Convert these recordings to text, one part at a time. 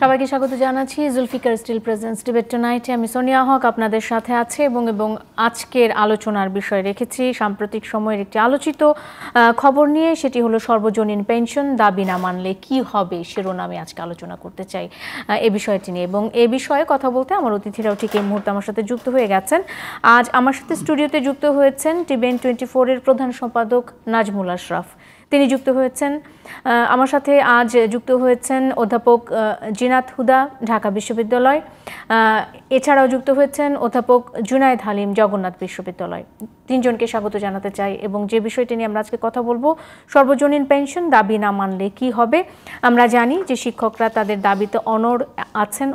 সবাইকে স্বাগত জানাচ্ছি জুলফিকার স্টিল প্রেজেন্স ডিবেট টুনাইটে আমি সোনিয়া হক আপনাদের সাথে আছে এবং এবং আজকের আলোচনার বিষয় রেখেছি সাম্প্রতিক সময়ের একটি আলোচিত খবর নিয়ে সেটি হলো সর্বজনীন পেনশন দাবি না মানলে কি হবে শিরোনামে আজকে আলোচনা করতে চাই এ বিষয়টি নিয়ে এবং এ বিষয়ে কথা বলতে আমার অতিথিরাও ঠিক এই মুহূর্তে আমার সাথে যুক্ত হয়ে গেছেন আজ আমার সাথে স্টুডিওতে যুক্ত হয়েছেন টিবেন টোয়েন্টি ফোরের প্রধান সম্পাদক নাজমুল আশরাফ তিনি যুক্ত হয়েছেন আমার সাথে আজ যুক্ত হয়েছেন অধ্যাপক জিনাত হুদা ঢাকা বিশ্ববিদ্যালয় এছাড়াও যুক্ত হয়েছেন অধ্যাপক জুনায়দ হালিম জগন্নাথ বিশ্ববিদ্যালয় তিনজনকে স্বাগত জানাতে চাই এবং যে বিষয়টি নিয়ে আমরা আজকে কথা বলবো সর্বজনীন পেনশন দাবি না মানলে কি হবে আমরা জানি যে শিক্ষকরা তাদের দাবিতে অনড় আছেন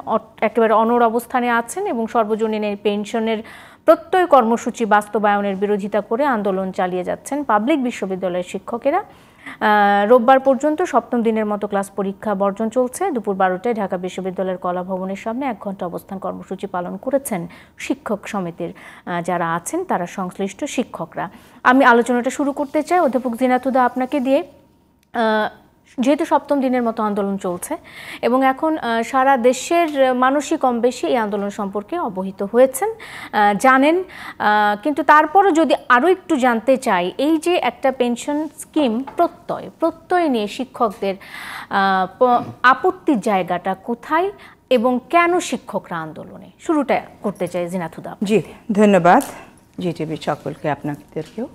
একেবারে অনড় অবস্থানে আছেন এবং সর্বজনীন এই পেনশনের প্রত্যয় কর্মসূচি বাস্তবায়নের বিরোধিতা করে আন্দোলন চালিয়ে যাচ্ছেন পাবলিক বিশ্ববিদ্যালয়ের শিক্ষকেরা রোববার পর্যন্ত সপ্তম দিনের মতো ক্লাস পরীক্ষা বর্জন চলছে দুপুর বারোটায় ঢাকা বিশ্ববিদ্যালয়ের কলা ভবনের সামনে এক ঘন্টা অবস্থান কর্মসূচি পালন করেছেন শিক্ষক সমিতির যারা আছেন তারা সংশ্লিষ্ট শিক্ষকরা আমি আলোচনাটা শুরু করতে চাই অধ্যাপক জিনাতুদা আপনাকে দিয়ে যেহেতু সপ্তম দিনের মতো আন্দোলন চলছে এবং এখন সারা দেশের মানুষই কম বেশি এই আন্দোলন সম্পর্কে অবহিত হয়েছেন জানেন কিন্তু তারপরও যদি আরও একটু জানতে চাই এই যে একটা পেনশন স্কিম প্রত্যয় প্রত্যয় নিয়ে শিক্ষকদের আপত্তির জায়গাটা কোথায় এবং কেন শিক্ষকরা আন্দোলনে শুরুটা করতে চাই জিনাথুদা জি ধন্যবাদ জি টিভি সকলকে আপনাদেরকেও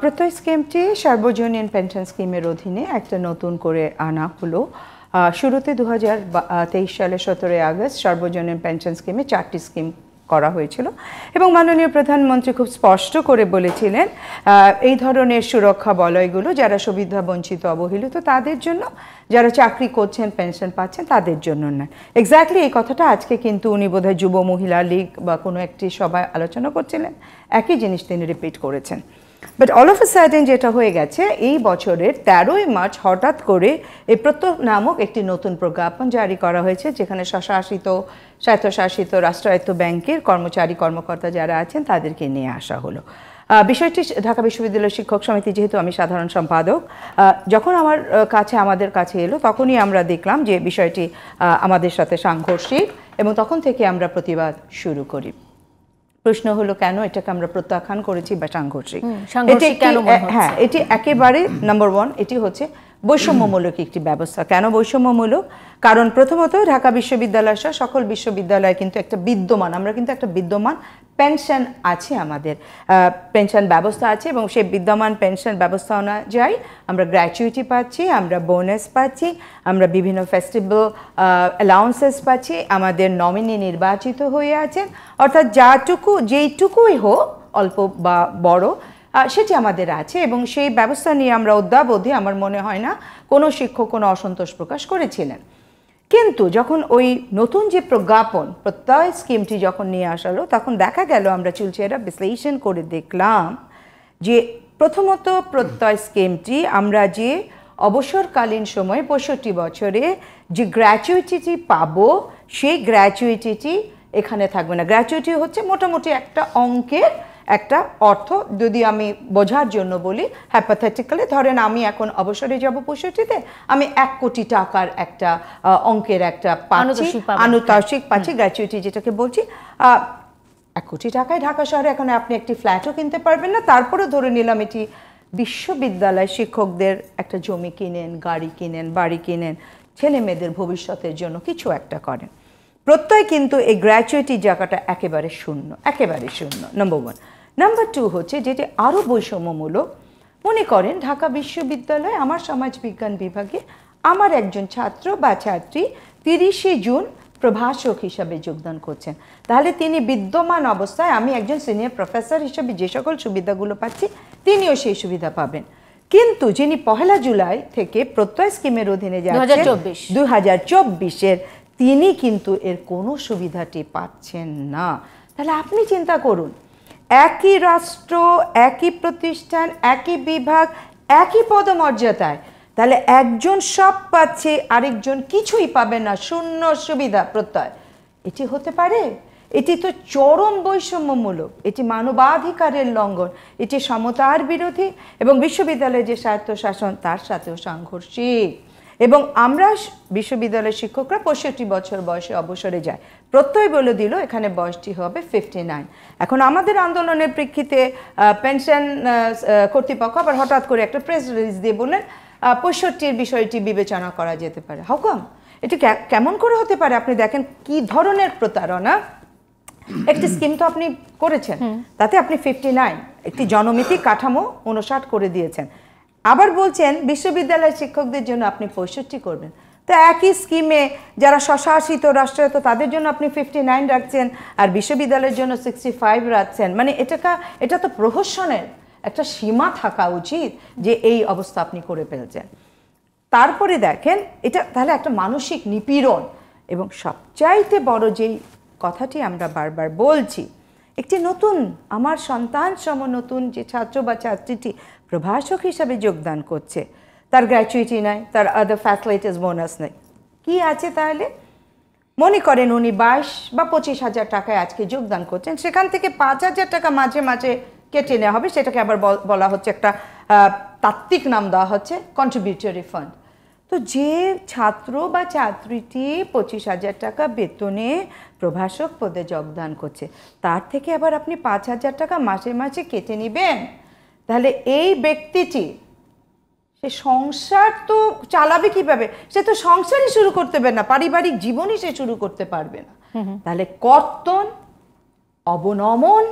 প্রত্যয় স্কিমটি সার্বজনীন পেনশন স্কিমের অধীনে একটা নতুন করে আনা হলো শুরুতে দু হাজার তেইশ সালের সতেরোই আগস্ট সার্বজনীন পেনশন স্কিমে চারটি স্কিম করা হয়েছিল এবং মাননীয় প্রধানমন্ত্রী খুব স্পষ্ট করে বলেছিলেন এই ধরনের সুরক্ষা বলয়গুলো যারা সুবিধা বঞ্চিত অবহেলিত তাদের জন্য যারা চাকরি করছেন পেনশন পাচ্ছেন তাদের জন্য না এক্স্যাক্টলি এই কথাটা আজকে কিন্তু উনি বোধহয় যুব মহিলা লীগ বা কোনো একটি সভায় আলোচনা করছিলেন একই জিনিস তিনি রিপিট করেছেন but all of a sudden যেটা হয়ে গেছে এই বছরের তেরোই মার্চ হঠাৎ করে এই প্রত্যহ নামক একটি নতুন প্রজ্ঞাপন জারি করা হয়েছে যেখানে স্বশাসিত স্বায়ত্তশাসিত রাষ্ট্রায়ত্ত ব্যাংকের কর্মচারী কর্মকর্তা যারা আছেন তাদেরকে নিয়ে আসা হলো বিষয়টি ঢাকা বিশ্ববিদ্যালয় শিক্ষক সমিতি যেহেতু আমি সাধারণ সম্পাদক যখন আমার কাছে আমাদের কাছে এলো তখনই আমরা দেখলাম যে বিষয়টি আমাদের সাথে সাংঘর্ষিক এবং তখন থেকে আমরা প্রতিবাদ শুরু করি প্রশ্ন হলো কেন এটাকে আমরা প্রত্যাখ্যান করেছি বা সাংঘর্ষিক হ্যাঁ এটি একেবারে নাম্বার ওয়ান এটি হচ্ছে বৈষম্যমূলক একটি ব্যবস্থা কেন বৈষম্যমূলক কারণ প্রথমত ঢাকা বিশ্ববিদ্যালয় সহ সকল বিশ্ববিদ্যালয়ে কিন্তু একটা বিদ্যমান আমরা কিন্তু একটা বিদ্যমান পেনশন আছে আমাদের পেনশন ব্যবস্থা আছে এবং সেই বিদ্যমান পেনশন ব্যবস্থা অনুযায়ী আমরা গ্র্যাচুইটি পাচ্ছি আমরা বোনাস পাচ্ছি আমরা বিভিন্ন ফেস্টিভ্যাল অ্যালাউন্সেস পাচ্ছি আমাদের নমিনি নির্বাচিত হয়ে আছেন অর্থাৎ যাটুকু যেইটুকুই হোক অল্প বা বড় সেটি আমাদের আছে এবং সেই ব্যবস্থা নিয়ে আমরা অদ্যাবধি আমার মনে হয় না কোনো শিক্ষক কোনো অসন্তোষ প্রকাশ করেছিলেন কিন্তু যখন ওই নতুন যে প্রজ্ঞাপন প্রত্যয় স্কিমটি যখন নিয়ে আসালো তখন দেখা গেল আমরা চুলচেরা বিশ্লেষণ করে দেখলাম যে প্রথমত প্রত্যয় স্কিমটি আমরা যে অবসরকালীন সময়ে পঁয়ষট্টি বছরে যে গ্র্যাচুইটিটি পাব সেই গ্র্যাচুইটিটি এখানে থাকবে না গ্র্যাচুইটি হচ্ছে মোটামুটি একটা অঙ্কের একটা অর্থ যদি আমি বোঝার জন্য বলি হ্যাপাথেটিক্যালি ধরেন আমি এখন অবসরে যাব পঁয়ষট্টিতে আমি এক কোটি টাকার একটা অঙ্কের একটা পাচ্ছি আনুতাসিক পাচ্ছি গ্র্যাচুইটি যেটাকে বলছি এক কোটি টাকায় ঢাকা শহরে এখন আপনি একটি ফ্ল্যাটও কিনতে পারবেন না তারপরে ধরে নিলাম এটি বিশ্ববিদ্যালয় শিক্ষকদের একটা জমি কিনেন গাড়ি কিনেন বাড়ি কিনেন ছেলে মেয়েদের ভবিষ্যতের জন্য কিছু একটা করেন প্রত্যয় কিন্তু এই গ্র্যাচুইটি জায়গাটা একেবারে শূন্য একেবারে শূন্য নম্বর ওয়ান নাম্বার টু হচ্ছে যেটি আরও বৈষম্যমূলক মনে করেন ঢাকা বিশ্ববিদ্যালয়ে আমার সমাজবিজ্ঞান বিভাগে আমার একজন ছাত্র বা ছাত্রী তিরিশে জুন প্রভাষক হিসাবে যোগদান করছেন তাহলে তিনি বিদ্যমান অবস্থায় আমি একজন সিনিয়র প্রফেসর হিসেবে যে সকল সুবিধাগুলো পাচ্ছি তিনিও সেই সুবিধা পাবেন কিন্তু যিনি পহেলা জুলাই থেকে প্রত্যয় স্কিমের অধীনে যান দুই হাজার চব্বিশের তিনি কিন্তু এর কোনো সুবিধাটি পাচ্ছেন না তাহলে আপনি চিন্তা করুন একই রাষ্ট্র একই প্রতিষ্ঠান একই বিভাগ একই পদমর্যাদায় তাহলে একজন সব পাচ্ছে আরেকজন কিছুই পাবে না শূন্য সুবিধা প্রত্যয় এটি হতে পারে এটি তো চরম বৈষম্যমূলক এটি মানবাধিকারের লঙ্ঘন এটি সমতার বিরোধী এবং বিশ্ববিদ্যালয়ে যে স্বায়ত্তশাসন তার সাথেও সাংঘর্ষিক এবং আমরা বিশ্ববিদ্যালয়ের শিক্ষকরা পঁয়ষট্টি বছর বয়সে অবসরে যায় প্রত্যয় বলে দিল এখানে বয়সটি হবে ফিফটি নাইন এখন আমাদের আন্দোলনের প্রেক্ষিতে পেনশন কর্তৃপক্ষ আবার হঠাৎ করে একটা প্রেস রিলিজ দিয়ে বললেন পঁয়ষট্টির বিষয়টি বিবেচনা করা যেতে পারে হকম এটি কেমন করে হতে পারে আপনি দেখেন কি ধরনের প্রতারণা একটি স্কিম তো আপনি করেছেন তাতে আপনি ফিফটি নাইন একটি জনমিতি কাঠামো উনষাট করে দিয়েছেন আবার বলছেন বিশ্ববিদ্যালয়ের শিক্ষকদের জন্য আপনি পঁয়ষট্টি করবেন তো একই স্কিমে যারা স্বশাসিত রাষ্ট্রায়ত্ত তাদের জন্য আপনি ফিফটি নাইন রাখছেন আর বিশ্ববিদ্যালয়ের জন্য সিক্সটি ফাইভ রাখছেন মানে এটাকা এটা তো প্রহসনের একটা সীমা থাকা উচিত যে এই অবস্থা আপনি করে ফেলছেন তারপরে দেখেন এটা তাহলে একটা মানসিক নিপীড়ন এবং সবচাইতে বড় যেই কথাটি আমরা বারবার বলছি একটি নতুন আমার সন্তান সম নতুন যে ছাত্র বা ছাত্রীটি প্রভাষক হিসাবে যোগদান করছে তার গ্র্যাচুইটি নাই তার আদার ফ্যাসিলিটিস বোনাস নেই কী আছে তাহলে মনে করেন উনি বাইশ বা পঁচিশ হাজার টাকায় আজকে যোগদান করছেন সেখান থেকে পাঁচ হাজার টাকা মাঝে মাঝে কেটে নেওয়া হবে সেটাকে আবার বলা হচ্ছে একটা তাত্ত্বিক নাম দেওয়া হচ্ছে কন্ট্রিবিউটরি ফান্ড তো যে ছাত্র বা ছাত্রীটি পঁচিশ হাজার টাকা বেতনে প্রভাষক পদে যোগদান করছে তার থেকে আবার আপনি পাঁচ হাজার টাকা মাসে মাসে কেটে নেবেন তাহলে এই ব্যক্তিটি সে সংসার তো চালাবে কিভাবে সে তো সংসারই শুরু করতে পারবে না পারিবারিক জীবনই সে শুরু করতে পারবে না তাহলে কর্তন অবনমন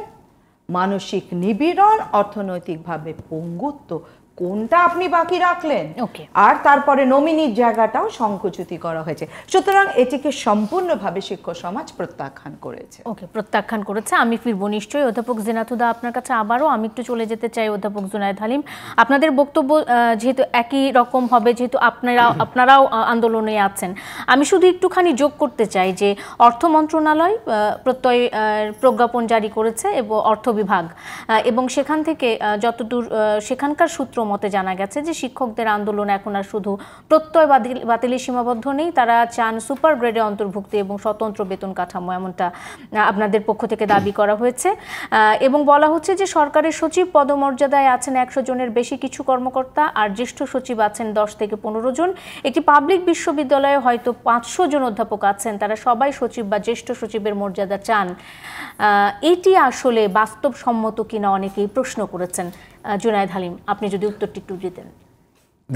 মানসিক নিবিড়ন অর্থনৈতিকভাবে পঙ্গুত্ব কোনটা আপনি বাকি রাখলেন আর তারপরে নমিনির জায়গাটাও সংকুচিতি করা হয়েছে সুতরাং এটিকে সম্পূর্ণভাবে শিক্ষক সমাজ প্রত্যাখ্যান করেছে ওকে প্রত্যাখ্যান করেছে আমি ফিরবো নিশ্চয়ই অধ্যাপক জেনাথুদা আপনার কাছে আবারও আমি একটু চলে যেতে চাই অধ্যাপক জুনায়দ হালিম আপনাদের বক্তব্য যেহেতু একই রকম হবে যেহেতু আপনারা আপনারাও আন্দোলনে আছেন আমি শুধু একটুখানি যোগ করতে চাই যে অর্থ মন্ত্রণালয় প্রত্যয় প্রজ্ঞাপন জারি করেছে এবং অর্থ বিভাগ এবং সেখান থেকে যতদূর সেখানকার সূত্র মতে জানা গেছে যে শিক্ষকদের আন্দোলন এখন আর শুধু প্রত্যয় বাতিলের সীমাবদ্ধ নেই তারা চান সুপার গ্রেডে অন্তর্ভুক্তি এবং স্বতন্ত্র বেতন কাঠামো এমনটা আপনাদের পক্ষ থেকে দাবি করা হয়েছে এবং বলা হচ্ছে যে সরকারের সচিব পদমর্যাদায় আছেন একশো জনের বেশি কিছু কর্মকর্তা আর জ্যেষ্ঠ সচিব আছেন দশ থেকে পনেরো জন একটি পাবলিক বিশ্ববিদ্যালয়ে হয়তো পাঁচশো জন অধ্যাপক আছেন তারা সবাই সচিব বা জ্যেষ্ঠ সচিবের মর্যাদা চান এটি আসলে বাস্তবসম্মত কিনা অনেকেই প্রশ্ন করেছেন জুনায়দ হালিম আপনি যদি উত্তরটি একটু দিতেন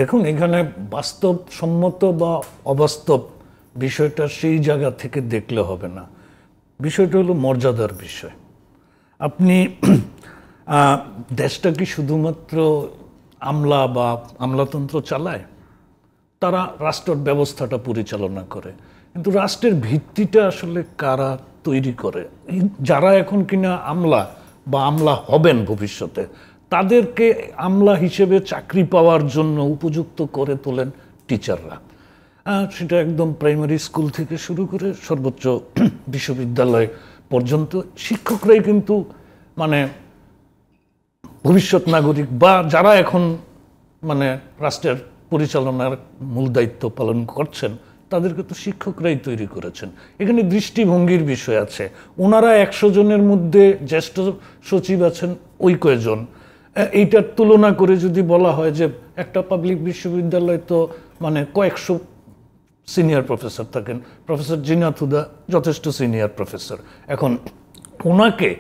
দেখুন এখানে বাস্তব সম্মত বা অবাস্তব বিষয়টা সেই জায়গা থেকে দেখলে হবে না বিষয়টা হলো মর্যাদার বিষয় আপনি দেশটা কি শুধুমাত্র আমলা বা আমলাতন্ত্র চালায় তারা রাষ্ট্রের ব্যবস্থাটা পরিচালনা করে কিন্তু রাষ্ট্রের ভিত্তিটা আসলে কারা তৈরি করে যারা এখন কিনা আমলা বা আমলা হবেন ভবিষ্যতে তাদেরকে আমলা হিসেবে চাকরি পাওয়ার জন্য উপযুক্ত করে তোলেন টিচাররা সেটা একদম প্রাইমারি স্কুল থেকে শুরু করে সর্বোচ্চ বিশ্ববিদ্যালয় পর্যন্ত শিক্ষকরাই কিন্তু মানে ভবিষ্যৎ নাগরিক বা যারা এখন মানে রাষ্ট্রের পরিচালনার মূল দায়িত্ব পালন করছেন তাদেরকে তো শিক্ষকরাই তৈরি করেছেন এখানে দৃষ্টিভঙ্গির বিষয় আছে ওনারা একশো জনের মধ্যে জ্যেষ্ঠ সচিব আছেন ওই কয়জন এইটার তুলনা করে যদি বলা হয় যে একটা পাবলিক বিশ্ববিদ্যালয় তো মানে কয়েকশো সিনিয়র প্রফেসর থাকেন প্রফেসর জিনাথুদা যথেষ্ট সিনিয়র প্রফেসর এখন ওনাকে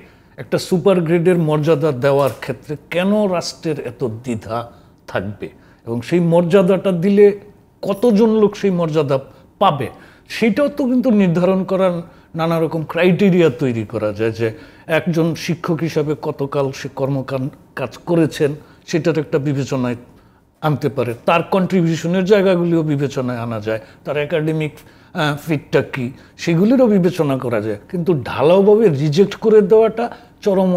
একটা সুপার গ্রেডের মর্যাদা দেওয়ার ক্ষেত্রে কেন রাষ্ট্রের এত দ্বিধা থাকবে এবং সেই মর্যাদাটা দিলে কতজন লোক সেই মর্যাদা পাবে সেটাও তো কিন্তু নির্ধারণ করার নানা রকম ক্রাইটেরিয়া তৈরি করা যায় যে একজন শিক্ষক হিসাবে কতকাল সে কর্মকাণ্ড কাজ করেছেন সেটার একটা বিবেচনায় আনতে পারে তার কন্ট্রিবিউশনের জায়গাগুলিও বিবেচনায় আনা যায় তার একাডেমিক ফিটটা কী সেগুলিরও বিবেচনা করা যায় কিন্তু ঢালাওভাবে রিজেক্ট করে দেওয়াটা চরম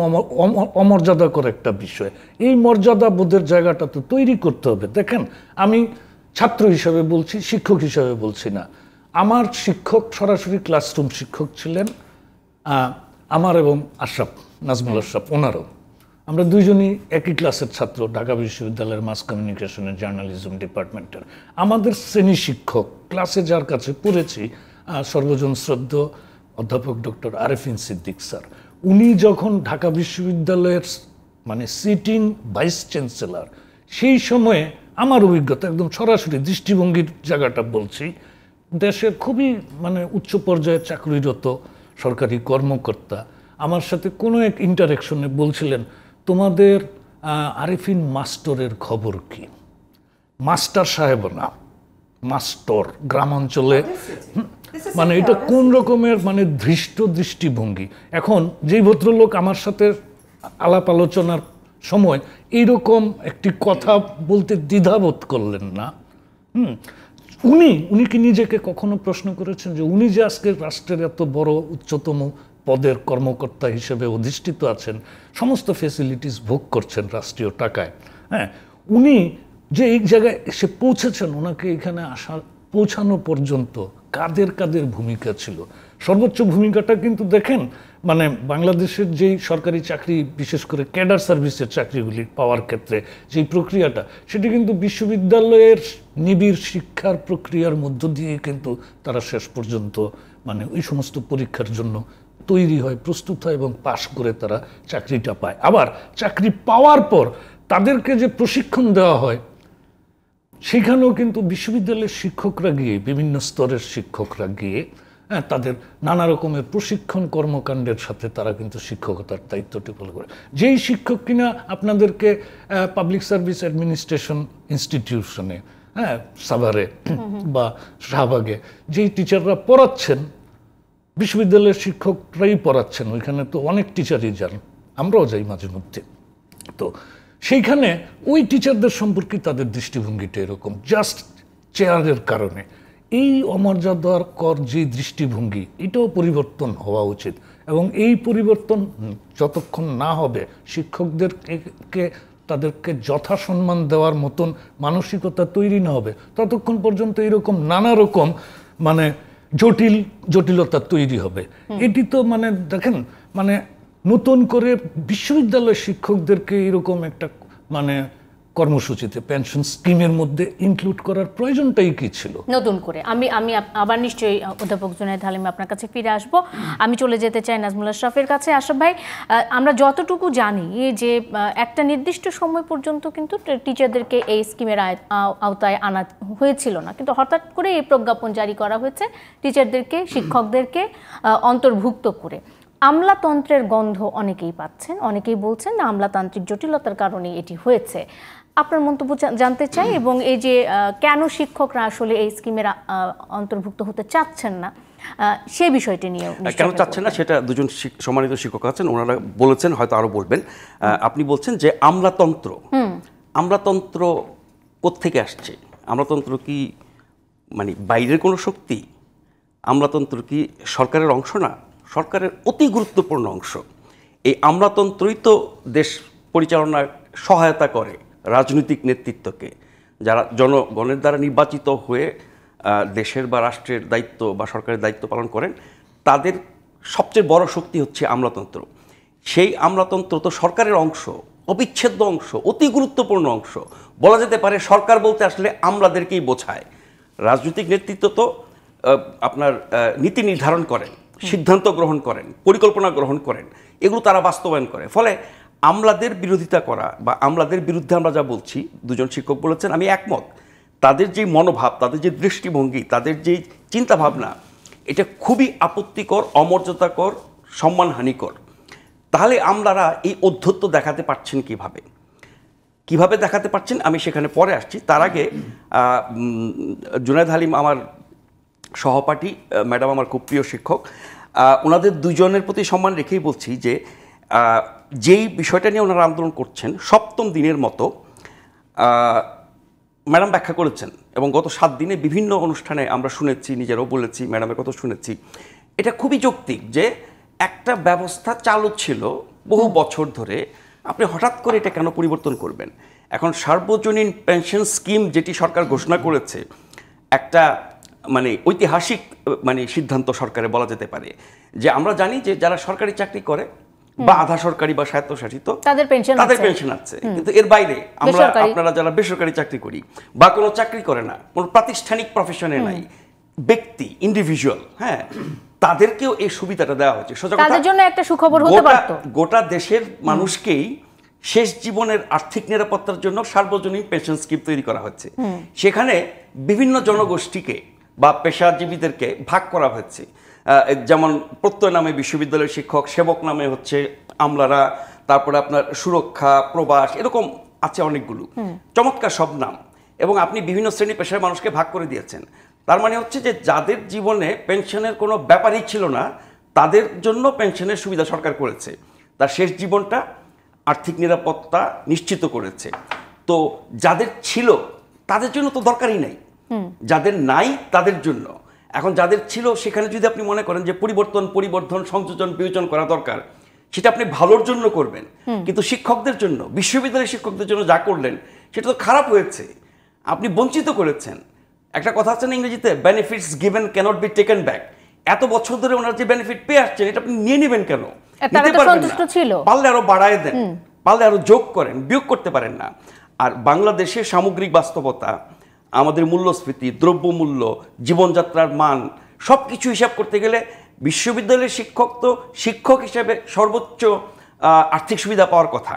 অমর্যাদাকর একটা বিষয় এই মর্যাদা বোধের জায়গাটা তো তৈরি করতে হবে দেখেন আমি ছাত্র হিসাবে বলছি শিক্ষক হিসাবে বলছি না আমার শিক্ষক সরাসরি ক্লাসরুম শিক্ষক ছিলেন আমার এবং আশরাফ নাজমুল আশরাফ ওনারও আমরা দুইজনই একই ক্লাসের ছাত্র ঢাকা বিশ্ববিদ্যালয়ের মাস কমিউনিকেশনের জার্নালিজম ডিপার্টমেন্টের আমাদের শ্রেণী শিক্ষক ক্লাসে যার কাছে পড়েছি সর্বজন শ্রদ্ধ অধ্যাপক ডক্টর আরেফিন সিদ্দিক স্যার উনি যখন ঢাকা বিশ্ববিদ্যালয়ের মানে সিটিং ভাইস চ্যান্সেলার সেই সময়ে আমার অভিজ্ঞতা একদম সরাসরি দৃষ্টিভঙ্গির জায়গাটা বলছি দেশের খুবই মানে উচ্চ পর্যায়ে চাকরিরত সরকারি কর্মকর্তা আমার সাথে কোনো এক ইন্টারেকশনে বলছিলেন তোমাদের আরিফিন মাস্টরের খবর কি মাস্টার সাহেব না মাস্টর গ্রামাঞ্চলে মানে এটা কোন রকমের মানে ধৃষ্ট দৃষ্টিভঙ্গি এখন যেই ভদ্রলোক আমার সাথে আলাপ আলোচনার সময় এইরকম একটি কথা বলতে দ্বিধাবোধ করলেন না হুম উনি উনি কি নিজেকে কখনো প্রশ্ন করেছেন যে উনি যে আজকে রাষ্ট্রের এত বড় উচ্চতম পদের কর্মকর্তা হিসেবে অধিষ্ঠিত আছেন সমস্ত ফেসিলিটিস ভোগ করছেন রাষ্ট্রীয় টাকায় হ্যাঁ উনি যে এই জায়গায় এসে পৌঁছেছেন ওনাকে এখানে আসা পৌঁছানো পর্যন্ত কাদের কাদের ভূমিকা ছিল সর্বোচ্চ ভূমিকাটা কিন্তু দেখেন মানে বাংলাদেশের যেই সরকারি চাকরি বিশেষ করে ক্যাডার সার্ভিসের চাকরিগুলি পাওয়ার ক্ষেত্রে যেই প্রক্রিয়াটা সেটি কিন্তু বিশ্ববিদ্যালয়ের নিবিড় শিক্ষার প্রক্রিয়ার মধ্য দিয়ে কিন্তু তারা শেষ পর্যন্ত মানে ওই সমস্ত পরীক্ষার জন্য তৈরি হয় প্রস্তুত হয় এবং পাশ করে তারা চাকরিটা পায় আবার চাকরি পাওয়ার পর তাদেরকে যে প্রশিক্ষণ দেওয়া হয় সেখানেও কিন্তু বিশ্ববিদ্যালয়ের শিক্ষকরা গিয়ে বিভিন্ন স্তরের শিক্ষকরা গিয়ে হ্যাঁ তাদের নানা রকমের প্রশিক্ষণ কর্মকাণ্ডের সাথে তারা কিন্তু শিক্ষকতার দায়িত্বটি পালন করে যেই শিক্ষক কিনা আপনাদেরকে পাবলিক সার্ভিস অ্যাডমিনিস্ট্রেশন ইনস্টিটিউশনে হ্যাঁ সাভারে বা শাহবাগে যেই টিচাররা পড়াচ্ছেন বিশ্ববিদ্যালয়ের শিক্ষকরাই পড়াচ্ছেন ওইখানে তো অনেক টিচারই যান আমরাও যাই মাঝে মধ্যে তো সেইখানে ওই টিচারদের সম্পর্কে তাদের দৃষ্টিভঙ্গিটা এরকম জাস্ট চেয়ারের কারণে এই অমর্যাদার কর যে দৃষ্টিভঙ্গি এটাও পরিবর্তন হওয়া উচিত এবং এই পরিবর্তন যতক্ষণ না হবে শিক্ষকদেরকে তাদেরকে যথা সম্মান দেওয়ার মতন মানসিকতা তৈরি না হবে ততক্ষণ পর্যন্ত এরকম নানা রকম মানে জটিল জটিলতা তৈরি হবে এটি তো মানে দেখেন মানে নতুন করে বিশ্ববিদ্যালয়ের শিক্ষকদেরকে এরকম একটা মানে কর্মসূচিতে পেনশন স্কিমের মধ্যে ইনক্লুড করার প্রয়োজনটাই কি ছিল নতুন করে আমি আমি আবার নিশ্চয়ই অধ্যাপক জুনায়দ হালিম আপনার কাছে ফিরে আসব আমি চলে যেতে চাই নাজমুল আশরাফের কাছে আশরাফ ভাই আমরা যতটুকু জানি যে একটা নির্দিষ্ট সময় পর্যন্ত কিন্তু টিচারদেরকে এই স্কিমের আওতায় আনা হয়েছিল না কিন্তু হঠাৎ করে এই প্রজ্ঞাপন জারি করা হয়েছে টিচারদেরকে শিক্ষকদেরকে অন্তর্ভুক্ত করে আমলাতন্ত্রের গন্ধ অনেকেই পাচ্ছেন অনেকেই বলছেন না আমলাতান্ত্রিক জটিলতার কারণে এটি হয়েছে আপনার মন্তব্য জানতে চাই এবং এই যে কেন শিক্ষকরা আসলে এই স্কিমের অন্তর্ভুক্ত হতে চাচ্ছেন না সে বিষয়টি নিয়ে হ্যাঁ, কেন চাচ্ছেন না সেটা দুজন সম্মানিত শিক্ষক আছেন ওনারা বলেছেন হয়তো আরও বলবেন আপনি বলছেন যে আমলাতন্ত্র আমলাতন্ত্র কোত্থেকে আসছে আমলাতন্ত্র কি মানে বাইরের কোনো শক্তি আমলাতন্ত্র কি সরকারের অংশ না সরকারের অতি গুরুত্বপূর্ণ অংশ এই আমলাতন্ত্রই তো দেশ পরিচালনার সহায়তা করে রাজনৈতিক নেতৃত্বকে যারা জনগণের দ্বারা নির্বাচিত হয়ে দেশের বা রাষ্ট্রের দায়িত্ব বা সরকারের দায়িত্ব পালন করেন তাদের সবচেয়ে বড় শক্তি হচ্ছে আমলাতন্ত্র সেই আমলাতন্ত্র তো সরকারের অংশ অবিচ্ছেদ্য অংশ অতি গুরুত্বপূর্ণ অংশ বলা যেতে পারে সরকার বলতে আসলে আমলাদেরকেই বোঝায় রাজনৈতিক নেতৃত্ব তো আপনার নীতি নির্ধারণ করেন সিদ্ধান্ত গ্রহণ করেন পরিকল্পনা গ্রহণ করেন এগুলো তারা বাস্তবায়ন করে ফলে আমলাদের বিরোধিতা করা বা আমলাদের বিরুদ্ধে আমরা যা বলছি দুজন শিক্ষক বলেছেন আমি একমত তাদের যে মনোভাব তাদের যে দৃষ্টিভঙ্গি তাদের যে চিন্তাভাবনা এটা খুবই আপত্তিকর অমর্যাদাকর সম্মানহানিকর তাহলে আমলারা এই অধ্যত্ব দেখাতে পারছেন কিভাবে কিভাবে দেখাতে পারছেন আমি সেখানে পরে আসছি তার আগে জুনায়দ হালিম আমার সহপাঠী ম্যাডাম আমার খুব প্রিয় শিক্ষক ওনাদের দুজনের প্রতি সম্মান রেখেই বলছি যে যেই বিষয়টা নিয়ে ওনারা আন্দোলন করছেন সপ্তম দিনের মতো ম্যাডাম ব্যাখ্যা করেছেন এবং গত সাত দিনে বিভিন্ন অনুষ্ঠানে আমরা শুনেছি নিজেরাও বলেছি ম্যাডামের কথা শুনেছি এটা খুবই যৌক্তিক যে একটা ব্যবস্থা চালু ছিল বহু বছর ধরে আপনি হঠাৎ করে এটা কেন পরিবর্তন করবেন এখন সার্বজনীন পেনশন স্কিম যেটি সরকার ঘোষণা করেছে একটা মানে ঐতিহাসিক মানে সিদ্ধান্ত সরকারে বলা যেতে পারে যে আমরা জানি যে যারা সরকারি চাকরি করে বা আধা সরকারি বা স্বায়ত্তশাসিত তাদের পেনশন তাদের পেনশন আছে কিন্তু এর বাইরে আমরা আপনারা যারা বেসরকারি চাকরি করি বা কোনো চাকরি করে না কোনো প্রাতিষ্ঠানিক প্রফেশনে নাই ব্যক্তি ইন্ডিভিজুয়াল হ্যাঁ তাদেরকেও এই সুবিধাটা দেওয়া হচ্ছে তাদের জন্য একটা সুখবর হতে পারত গোটা দেশের মানুষকেই শেষ জীবনের আর্থিক নিরাপত্তার জন্য সার্বজনীন পেনশন স্কিম তৈরি করা হচ্ছে সেখানে বিভিন্ন জনগোষ্ঠীকে বা পেশাজীবীদেরকে ভাগ করা হয়েছে যেমন প্রত্যয় নামে বিশ্ববিদ্যালয়ের শিক্ষক সেবক নামে হচ্ছে আমলারা তারপরে আপনার সুরক্ষা প্রবাস এরকম আছে অনেকগুলো চমৎকার সব নাম এবং আপনি বিভিন্ন শ্রেণী পেশার মানুষকে ভাগ করে দিয়েছেন তার মানে হচ্ছে যে যাদের জীবনে পেনশনের কোনো ব্যাপারই ছিল না তাদের জন্য পেনশনের সুবিধা সরকার করেছে তার শেষ জীবনটা আর্থিক নিরাপত্তা নিশ্চিত করেছে তো যাদের ছিল তাদের জন্য তো দরকারই নাই যাদের নাই তাদের জন্য এখন যাদের ছিল সেখানে যদি আপনি মনে করেন যে পরিবর্তন পরিবর্ধন সংযোজন বিয়োজন করা দরকার সেটা আপনি ভালোর জন্য করবেন কিন্তু শিক্ষকদের জন্য বিশ্ববিদ্যালয়ের শিক্ষকদের জন্য যা করলেন সেটা তো খারাপ হয়েছে আপনি বঞ্চিত করেছেন একটা কথা আছে না ইংরেজিতে benefits given cannot be taken back এত বছর ধরে ওনার যে বেনিফিট পেয়ে আসছেন এটা আপনি নিয়ে নেবেন কেন ছিল পারলে আরো বাড়ায় দেন পারলে আরো যোগ করেন বিয়োগ করতে পারেন না আর বাংলাদেশের সামগ্রিক বাস্তবতা আমাদের মূল্যস্ফীতি দ্রব্যমূল্য জীবনযাত্রার মান সব কিছু হিসাব করতে গেলে বিশ্ববিদ্যালয়ের শিক্ষক তো শিক্ষক হিসাবে সর্বোচ্চ আর্থিক সুবিধা পাওয়ার কথা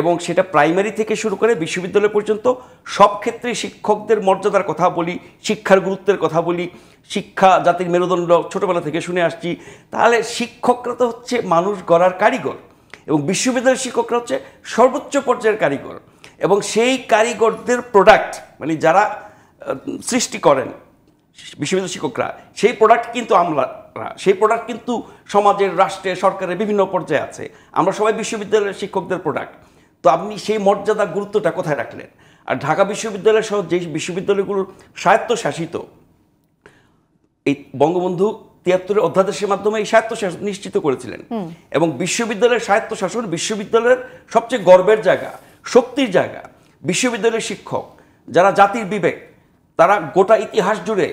এবং সেটা প্রাইমারি থেকে শুরু করে বিশ্ববিদ্যালয় পর্যন্ত সব ক্ষেত্রে শিক্ষকদের মর্যাদার কথা বলি শিক্ষার গুরুত্বের কথা বলি শিক্ষা জাতির মেরুদণ্ড ছোটোবেলা থেকে শুনে আসছি তাহলে শিক্ষকরা তো হচ্ছে মানুষ গড়ার কারিগর এবং বিশ্ববিদ্যালয়ের শিক্ষকরা হচ্ছে সর্বোচ্চ পর্যায়ের কারিগর এবং সেই কারিগরদের প্রোডাক্ট মানে যারা সৃষ্টি করেন বিশ্ববিদ্যালয় শিক্ষকরা সেই প্রোডাক্ট কিন্তু আমরা সেই প্রোডাক্ট কিন্তু সমাজের রাষ্ট্রে সরকারের বিভিন্ন পর্যায়ে আছে আমরা সবাই বিশ্ববিদ্যালয়ের শিক্ষকদের প্রোডাক্ট তো আপনি সেই মর্যাদা গুরুত্বটা কোথায় রাখলেন আর ঢাকা বিশ্ববিদ্যালয় সহ যে বিশ্ববিদ্যালয়গুলো স্বায়ত্তশাসিত এই বঙ্গবন্ধু তিয়াত্তরের অধ্যাদেশের মাধ্যমে এই স্বায়ত্তশাসন নিশ্চিত করেছিলেন এবং বিশ্ববিদ্যালয়ের স্বায়ত্তশাসন বিশ্ববিদ্যালয়ের সবচেয়ে গর্বের জায়গা শক্তির জায়গা বিশ্ববিদ্যালয়ের শিক্ষক যারা জাতির বিবেক তারা গোটা ইতিহাস জুড়ে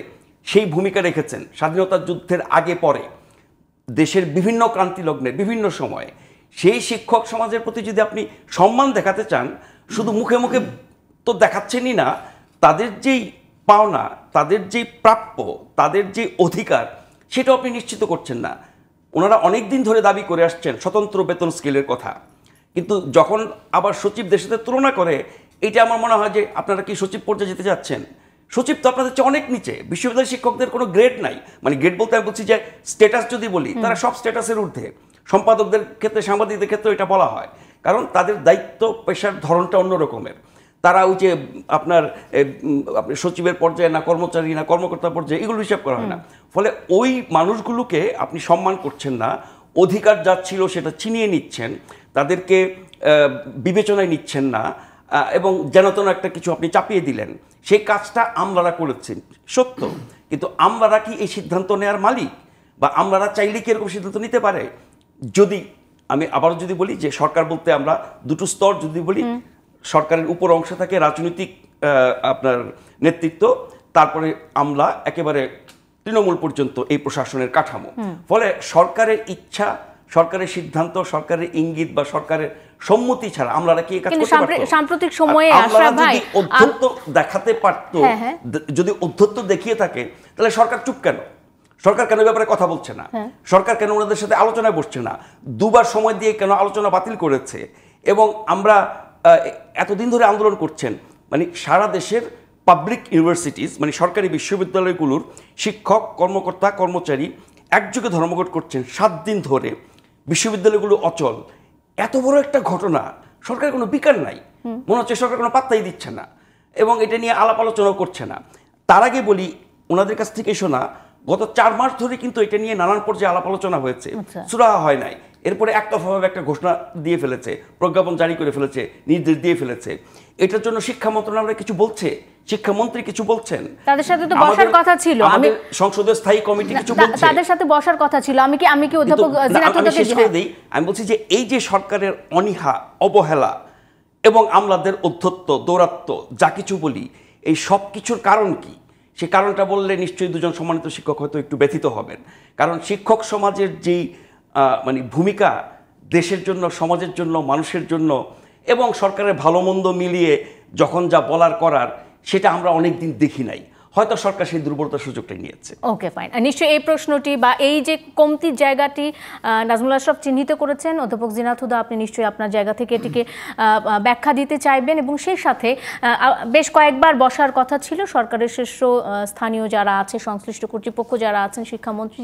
সেই ভূমিকা রেখেছেন স্বাধীনতা যুদ্ধের আগে পরে দেশের বিভিন্ন ক্রান্তিলগ্নে বিভিন্ন সময়ে সেই শিক্ষক সমাজের প্রতি যদি আপনি সম্মান দেখাতে চান শুধু মুখে মুখে তো দেখাচ্ছেনই না তাদের যেই পাওনা তাদের যে প্রাপ্য তাদের যে অধিকার সেটাও আপনি নিশ্চিত করছেন না ওনারা অনেক দিন ধরে দাবি করে আসছেন স্বতন্ত্র বেতন স্কেলের কথা কিন্তু যখন আবার সচিব দেশের সাথে তুলনা করে এটা আমার মনে হয় যে আপনারা কি সচিব পর্যায়ে যেতে যাচ্ছেন সচিব তো আপনাদের চেয়ে অনেক নিচে বিশ্ববিদ্যালয় শিক্ষকদের কোনো গ্রেড নাই মানে গ্রেড বলতে আমি বলছি যে স্ট্যাটাস যদি বলি তারা সব স্ট্যাটাসের ঊর্ধ্বে সম্পাদকদের ক্ষেত্রে সাংবাদিকদের ক্ষেত্রে এটা বলা হয় কারণ তাদের দায়িত্ব পেশার ধরনটা অন্য রকমের তারা ওই যে আপনার সচিবের পর্যায়ে না কর্মচারী না কর্মকর্তা পর্যায়ে এগুলো হিসাব করা হয় না ফলে ওই মানুষগুলোকে আপনি সম্মান করছেন না অধিকার যা ছিল সেটা চিনিয়ে নিচ্ছেন তাদেরকে বিবেচনায় নিচ্ছেন না এবং যেন তেন একটা কিছু আপনি চাপিয়ে দিলেন সেই কাজটা আমলারা করেছেন সত্য কিন্তু আমলারা কি এই সিদ্ধান্ত নেওয়ার মালিক বা আমলারা চাইলে কি এরকম সিদ্ধান্ত নিতে পারে যদি আমি আবারও যদি বলি যে সরকার বলতে আমরা দুটো স্তর যদি বলি সরকারের উপর অংশে থাকে রাজনৈতিক আপনার নেতৃত্ব তারপরে আমলা একেবারে তৃণমূল পর্যন্ত এই প্রশাসনের কাঠামো ফলে সরকারের ইচ্ছা সরকারের সিদ্ধান্ত সরকারের ইঙ্গিত বা সরকারের সম্মতি ছাড়া আমরা কি কাজ করতে পারতো সাম্প্রতিক সময়ে অধ্যত্ত দেখাতে পারত হ্যাঁ, হ্যাঁ। যদি অধ্যত্ত দেখিয়ে থাকে তাহলে সরকার চুপ কেন সরকার কেন ব্যাপারে কথা বলছে না হ্যাঁ। সরকার কেন ওনাদের সাথে আলোচনায় বসছে না দুবার সময় দিয়ে কেন আলোচনা বাতিল করেছে এবং আমরা এতদিন ধরে আন্দোলন করছেন মানে সারা দেশের পাবলিক ইউনিভার্সিটিস মানে সরকারি বিশ্ববিদ্যালয়গুলোর শিক্ষক কর্মকর্তা কর্মচারী একযোগে ধর্মঘট করছেন সাত দিন ধরে বিশ্ববিদ্যালয়গুলো অচল এত বড় একটা ঘটনা সরকার কোনো বিকার নাই মনে হচ্ছে সরকার কোনো পাত্তাই দিচ্ছে না এবং এটা নিয়ে আলাপ আলোচনাও করছে না তার আগে বলি ওনাদের কাছ থেকে শোনা গত চার মাস ধরে কিন্তু এটা নিয়ে নানান পর্যায়ে আলাপ আলোচনা হয়েছে আচ্ছা। সুরাহা হয় নাই এরপরে একতরফাভাবে একটা ঘোষণা দিয়ে ফেলেছে প্রজ্ঞাপন জারি করে ফেলেছে নির্দেশ দিয়ে ফেলেছে এটার জন্য শিক্ষা মন্ত্রণালয় কিছু বলছে শিক্ষামন্ত্রী কিছু বলছেন তাদের সাথে তো বসার কথা ছিল আমি সংসদের স্থায়ী কমিটি কিছু বলছে তাদের সাথে বসার কথা ছিল আমি কি আমি কি অধ্যাপক করে দেই আমি বলছি যে এই যে সরকারের অনিহা অবহেলা এবং আমলাদের অধ্যত্ত দৌরাত্ম যা কিছু বলি এই সব কিছুর কারণ কি সে কারণটা বললে নিশ্চয়ই দুজন সম্মানিত শিক্ষক হয়তো একটু ব্যথিত হবেন কারণ শিক্ষক সমাজের যেই মানে ভূমিকা দেশের জন্য সমাজের জন্য মানুষের জন্য এবং সরকারের ভালো মন্দ মিলিয়ে যখন যা বলার করার সেটা আমরা অনেক দিন দেখি নাই হয়তো সরকার সেই দুর্বলতার সুযোগটা নিয়েছে ওকে ফাইন নিশ্চয়ই এই প্রশ্নটি বা এই যে কমতির জায়গাটি নাজমুল আশরফ চিহ্নিত করেছেন অধ্যাপক জিনাত হুদা আপনি নিশ্চয়ই আপনার জায়গা থেকে এটিকে ব্যাখ্যা দিতে চাইবেন এবং সেই সাথে বেশ কয়েকবার বসার কথা ছিল সরকারের শীর্ষ স্থানীয় যারা আছে সংশ্লিষ্ট কর্তৃপক্ষ যারা আছেন শিক্ষামন্ত্রী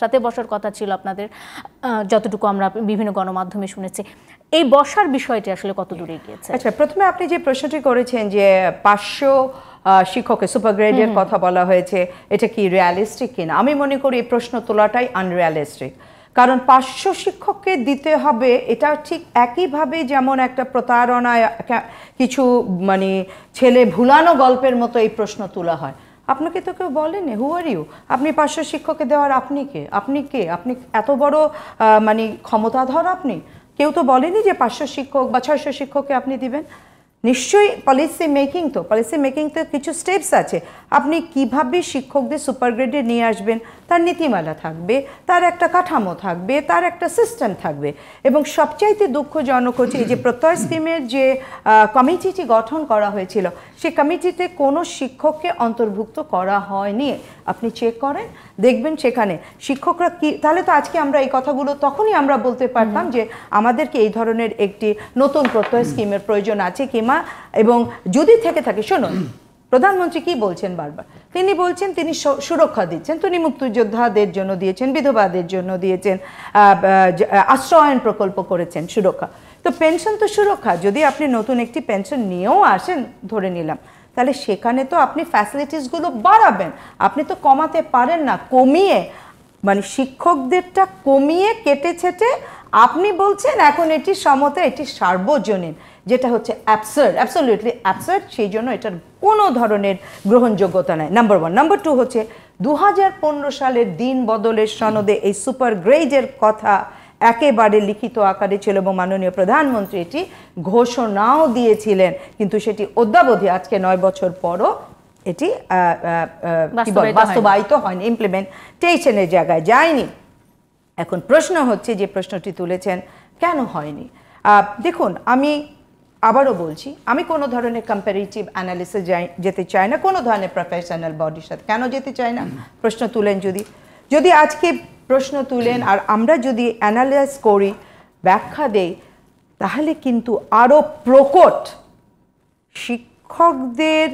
সাথে বসার কথা ছিল আপনাদের যতটুকু আমরা বিভিন্ন গণমাধ্যমে শুনেছি এই বসার বিষয়টি আসলে কত দূরে গিয়েছে আচ্ছা প্রথমে আপনি যে প্রশ্নটি করেছেন যে পাঁচশো শিক্ষকের সুপার গ্রেডের কথা বলা হয়েছে এটা কি রিয়ালিস্টিক কিনা আমি মনে করি এই প্রশ্ন তোলাটাই আনরিয়ালিস্টিক কারণ পার্শ্ব শিক্ষককে দিতে হবে এটা ঠিক একইভাবে যেমন একটা প্রতারণায় কিছু মানে ছেলে ভুলানো গল্পের মতো এই প্রশ্ন তোলা হয় আপনাকে তো কেউ বলেনি হু আর ইউ আপনি পার্শ্ব শিক্ষককে দেওয়ার আপনি কে আপনি কে আপনি এত বড় মানে ক্ষমতাধর আপনি কেউ তো বলেনি যে পাঁচশো শিক্ষক বা ছয়শো শিক্ষককে আপনি দিবেন নিশ্চয়ই পলিসি মেকিং তো পলিসি মেকিং তো কিছু স্টেপস আছে আপনি কিভাবে শিক্ষকদের সুপার গ্রেডে নিয়ে আসবেন তার নীতিমালা থাকবে তার একটা কাঠামো থাকবে তার একটা সিস্টেম থাকবে এবং সবচাইতে দুঃখজনক হচ্ছে এই যে প্রত্যয় স্কিমের যে কমিটিটি গঠন করা হয়েছিল সেই কমিটিতে কোনো শিক্ষককে অন্তর্ভুক্ত করা হয়নি আপনি চেক করেন দেখবেন সেখানে শিক্ষকরা কি তাহলে তো আজকে আমরা এই কথাগুলো তখনই আমরা বলতে পারতাম যে আমাদেরকে এই ধরনের একটি নতুন প্রত্যয় স্কিমের প্রয়োজন আছে কিমা এবং যদি থেকে থাকে শুনুন প্রধানমন্ত্রী কি বলছেন বারবার তিনি বলছেন তিনি সুরক্ষা দিচ্ছেন তিনি মুক্তিযোদ্ধাদের জন্য দিয়েছেন বিধবাদের জন্য দিয়েছেন আশ্রয়ন প্রকল্প করেছেন সুরক্ষা তো পেনশন তো সুরক্ষা যদি আপনি নতুন একটি পেনশন নিয়েও আসেন ধরে নিলাম তাহলে সেখানে তো আপনি ফ্যাসিলিটিসগুলো বাড়াবেন আপনি তো কমাতে পারেন না কমিয়ে মানে শিক্ষকদেরটা কমিয়ে কেটে ছেটে আপনি বলছেন এখন এটি সমতা এটি সার্বজনীন যেটা হচ্ছে অ্যাবসার্ড অ্যাবসলিউটলি অ্যাবসার্ড সেই জন্য এটার কোনো ধরনের গ্রহণযোগ্যতা নেই নাম্বার ওয়ান নাম্বার টু হচ্ছে দু সালের দিন বদলের সনদে এই সুপার গ্রেজের কথা একেবারে লিখিত আকারে ছিল এবং মাননীয় প্রধানমন্ত্রী এটি ঘোষণাও দিয়েছিলেন কিন্তু সেটি অদ্যাবধি আজকে নয় বছর পরও এটি বাস্তবায়িত হয়নি ইমপ্লিমেন্টেশনের জায়গায় যায়নি এখন প্রশ্ন হচ্ছে যে প্রশ্নটি তুলেছেন কেন হয়নি দেখুন আমি আবারও বলছি আমি কোনো ধরনের কম্পারিটিভ অ্যানালিসে যেতে চাই না কোনো ধরনের প্রফেশনাল বডির সাথে কেন যেতে চাই না প্রশ্ন তুলেন যদি যদি আজকে প্রশ্ন তুলেন আর আমরা যদি অ্যানালাইজ করি ব্যাখ্যা দেই তাহলে কিন্তু আরও প্রকট শিক্ষকদের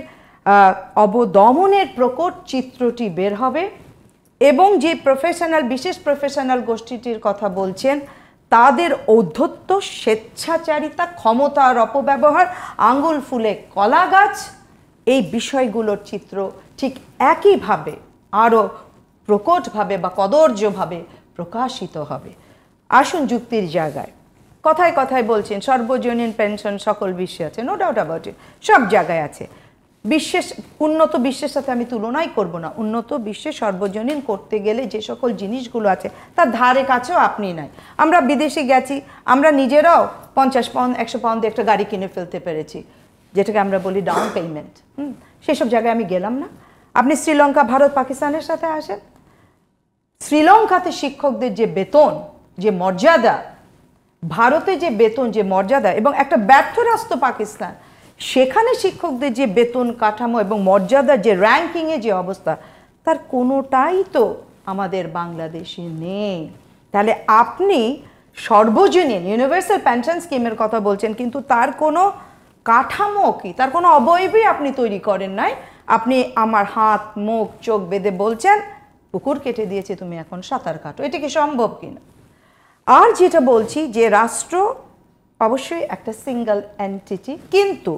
অবদমনের প্রকট চিত্রটি বের হবে এবং যে প্রফেশনাল বিশেষ প্রফেশনাল গোষ্ঠীটির কথা বলছেন তাদের ঔদ্ধত্য স্বেচ্ছাচারিতা ক্ষমতার অপব্যবহার আঙুল ফুলে কলা গাছ এই বিষয়গুলোর চিত্র ঠিক একইভাবে আরও প্রকটভাবে বা কদর্যভাবে প্রকাশিত হবে আসুন যুক্তির জায়গায় কথায় কথায় বলছেন সর্বজনীন পেনশন সকল বিশ্বে আছে নো ডাউট অ্যাবাউট ইট সব জায়গায় আছে বিশ্বের উন্নত বিশ্বের সাথে আমি তুলনাই করব না উন্নত বিশ্বে সর্বজনীন করতে গেলে যে সকল জিনিসগুলো আছে তার ধারে কাছেও আপনি নাই আমরা বিদেশে গেছি আমরা নিজেরাও পঞ্চাশ পাউন্ড একশো পাউন্ড একটা গাড়ি কিনে ফেলতে পেরেছি যেটাকে আমরা বলি ডাউন পেমেন্ট হুম সেসব জায়গায় আমি গেলাম না আপনি শ্রীলঙ্কা ভারত পাকিস্তানের সাথে আসেন শ্রীলঙ্কাতে শিক্ষকদের যে বেতন যে মর্যাদা ভারতে যে বেতন যে মর্যাদা এবং একটা ব্যর্থ রাস্ত পাকিস্তান সেখানে শিক্ষকদের যে বেতন কাঠামো এবং মর্যাদার যে র্যাঙ্কিংয়ে যে অবস্থা তার কোনোটাই তো আমাদের বাংলাদেশে নেই তাহলে আপনি সর্বজনীন ইউনিভার্সাল পেনশন স্কিমের কথা বলছেন কিন্তু তার কোনো কাঠামো কি তার কোনো অবয়বই আপনি তৈরি করেন নাই আপনি আমার হাত মুখ চোখ বেঁধে বলছেন পুকুর কেটে দিয়েছে তুমি এখন সাঁতার কাটো এটা কি সম্ভব কিনা আর যেটা বলছি যে রাষ্ট্র অবশ্যই একটা সিঙ্গেল এন্টিটি কিন্তু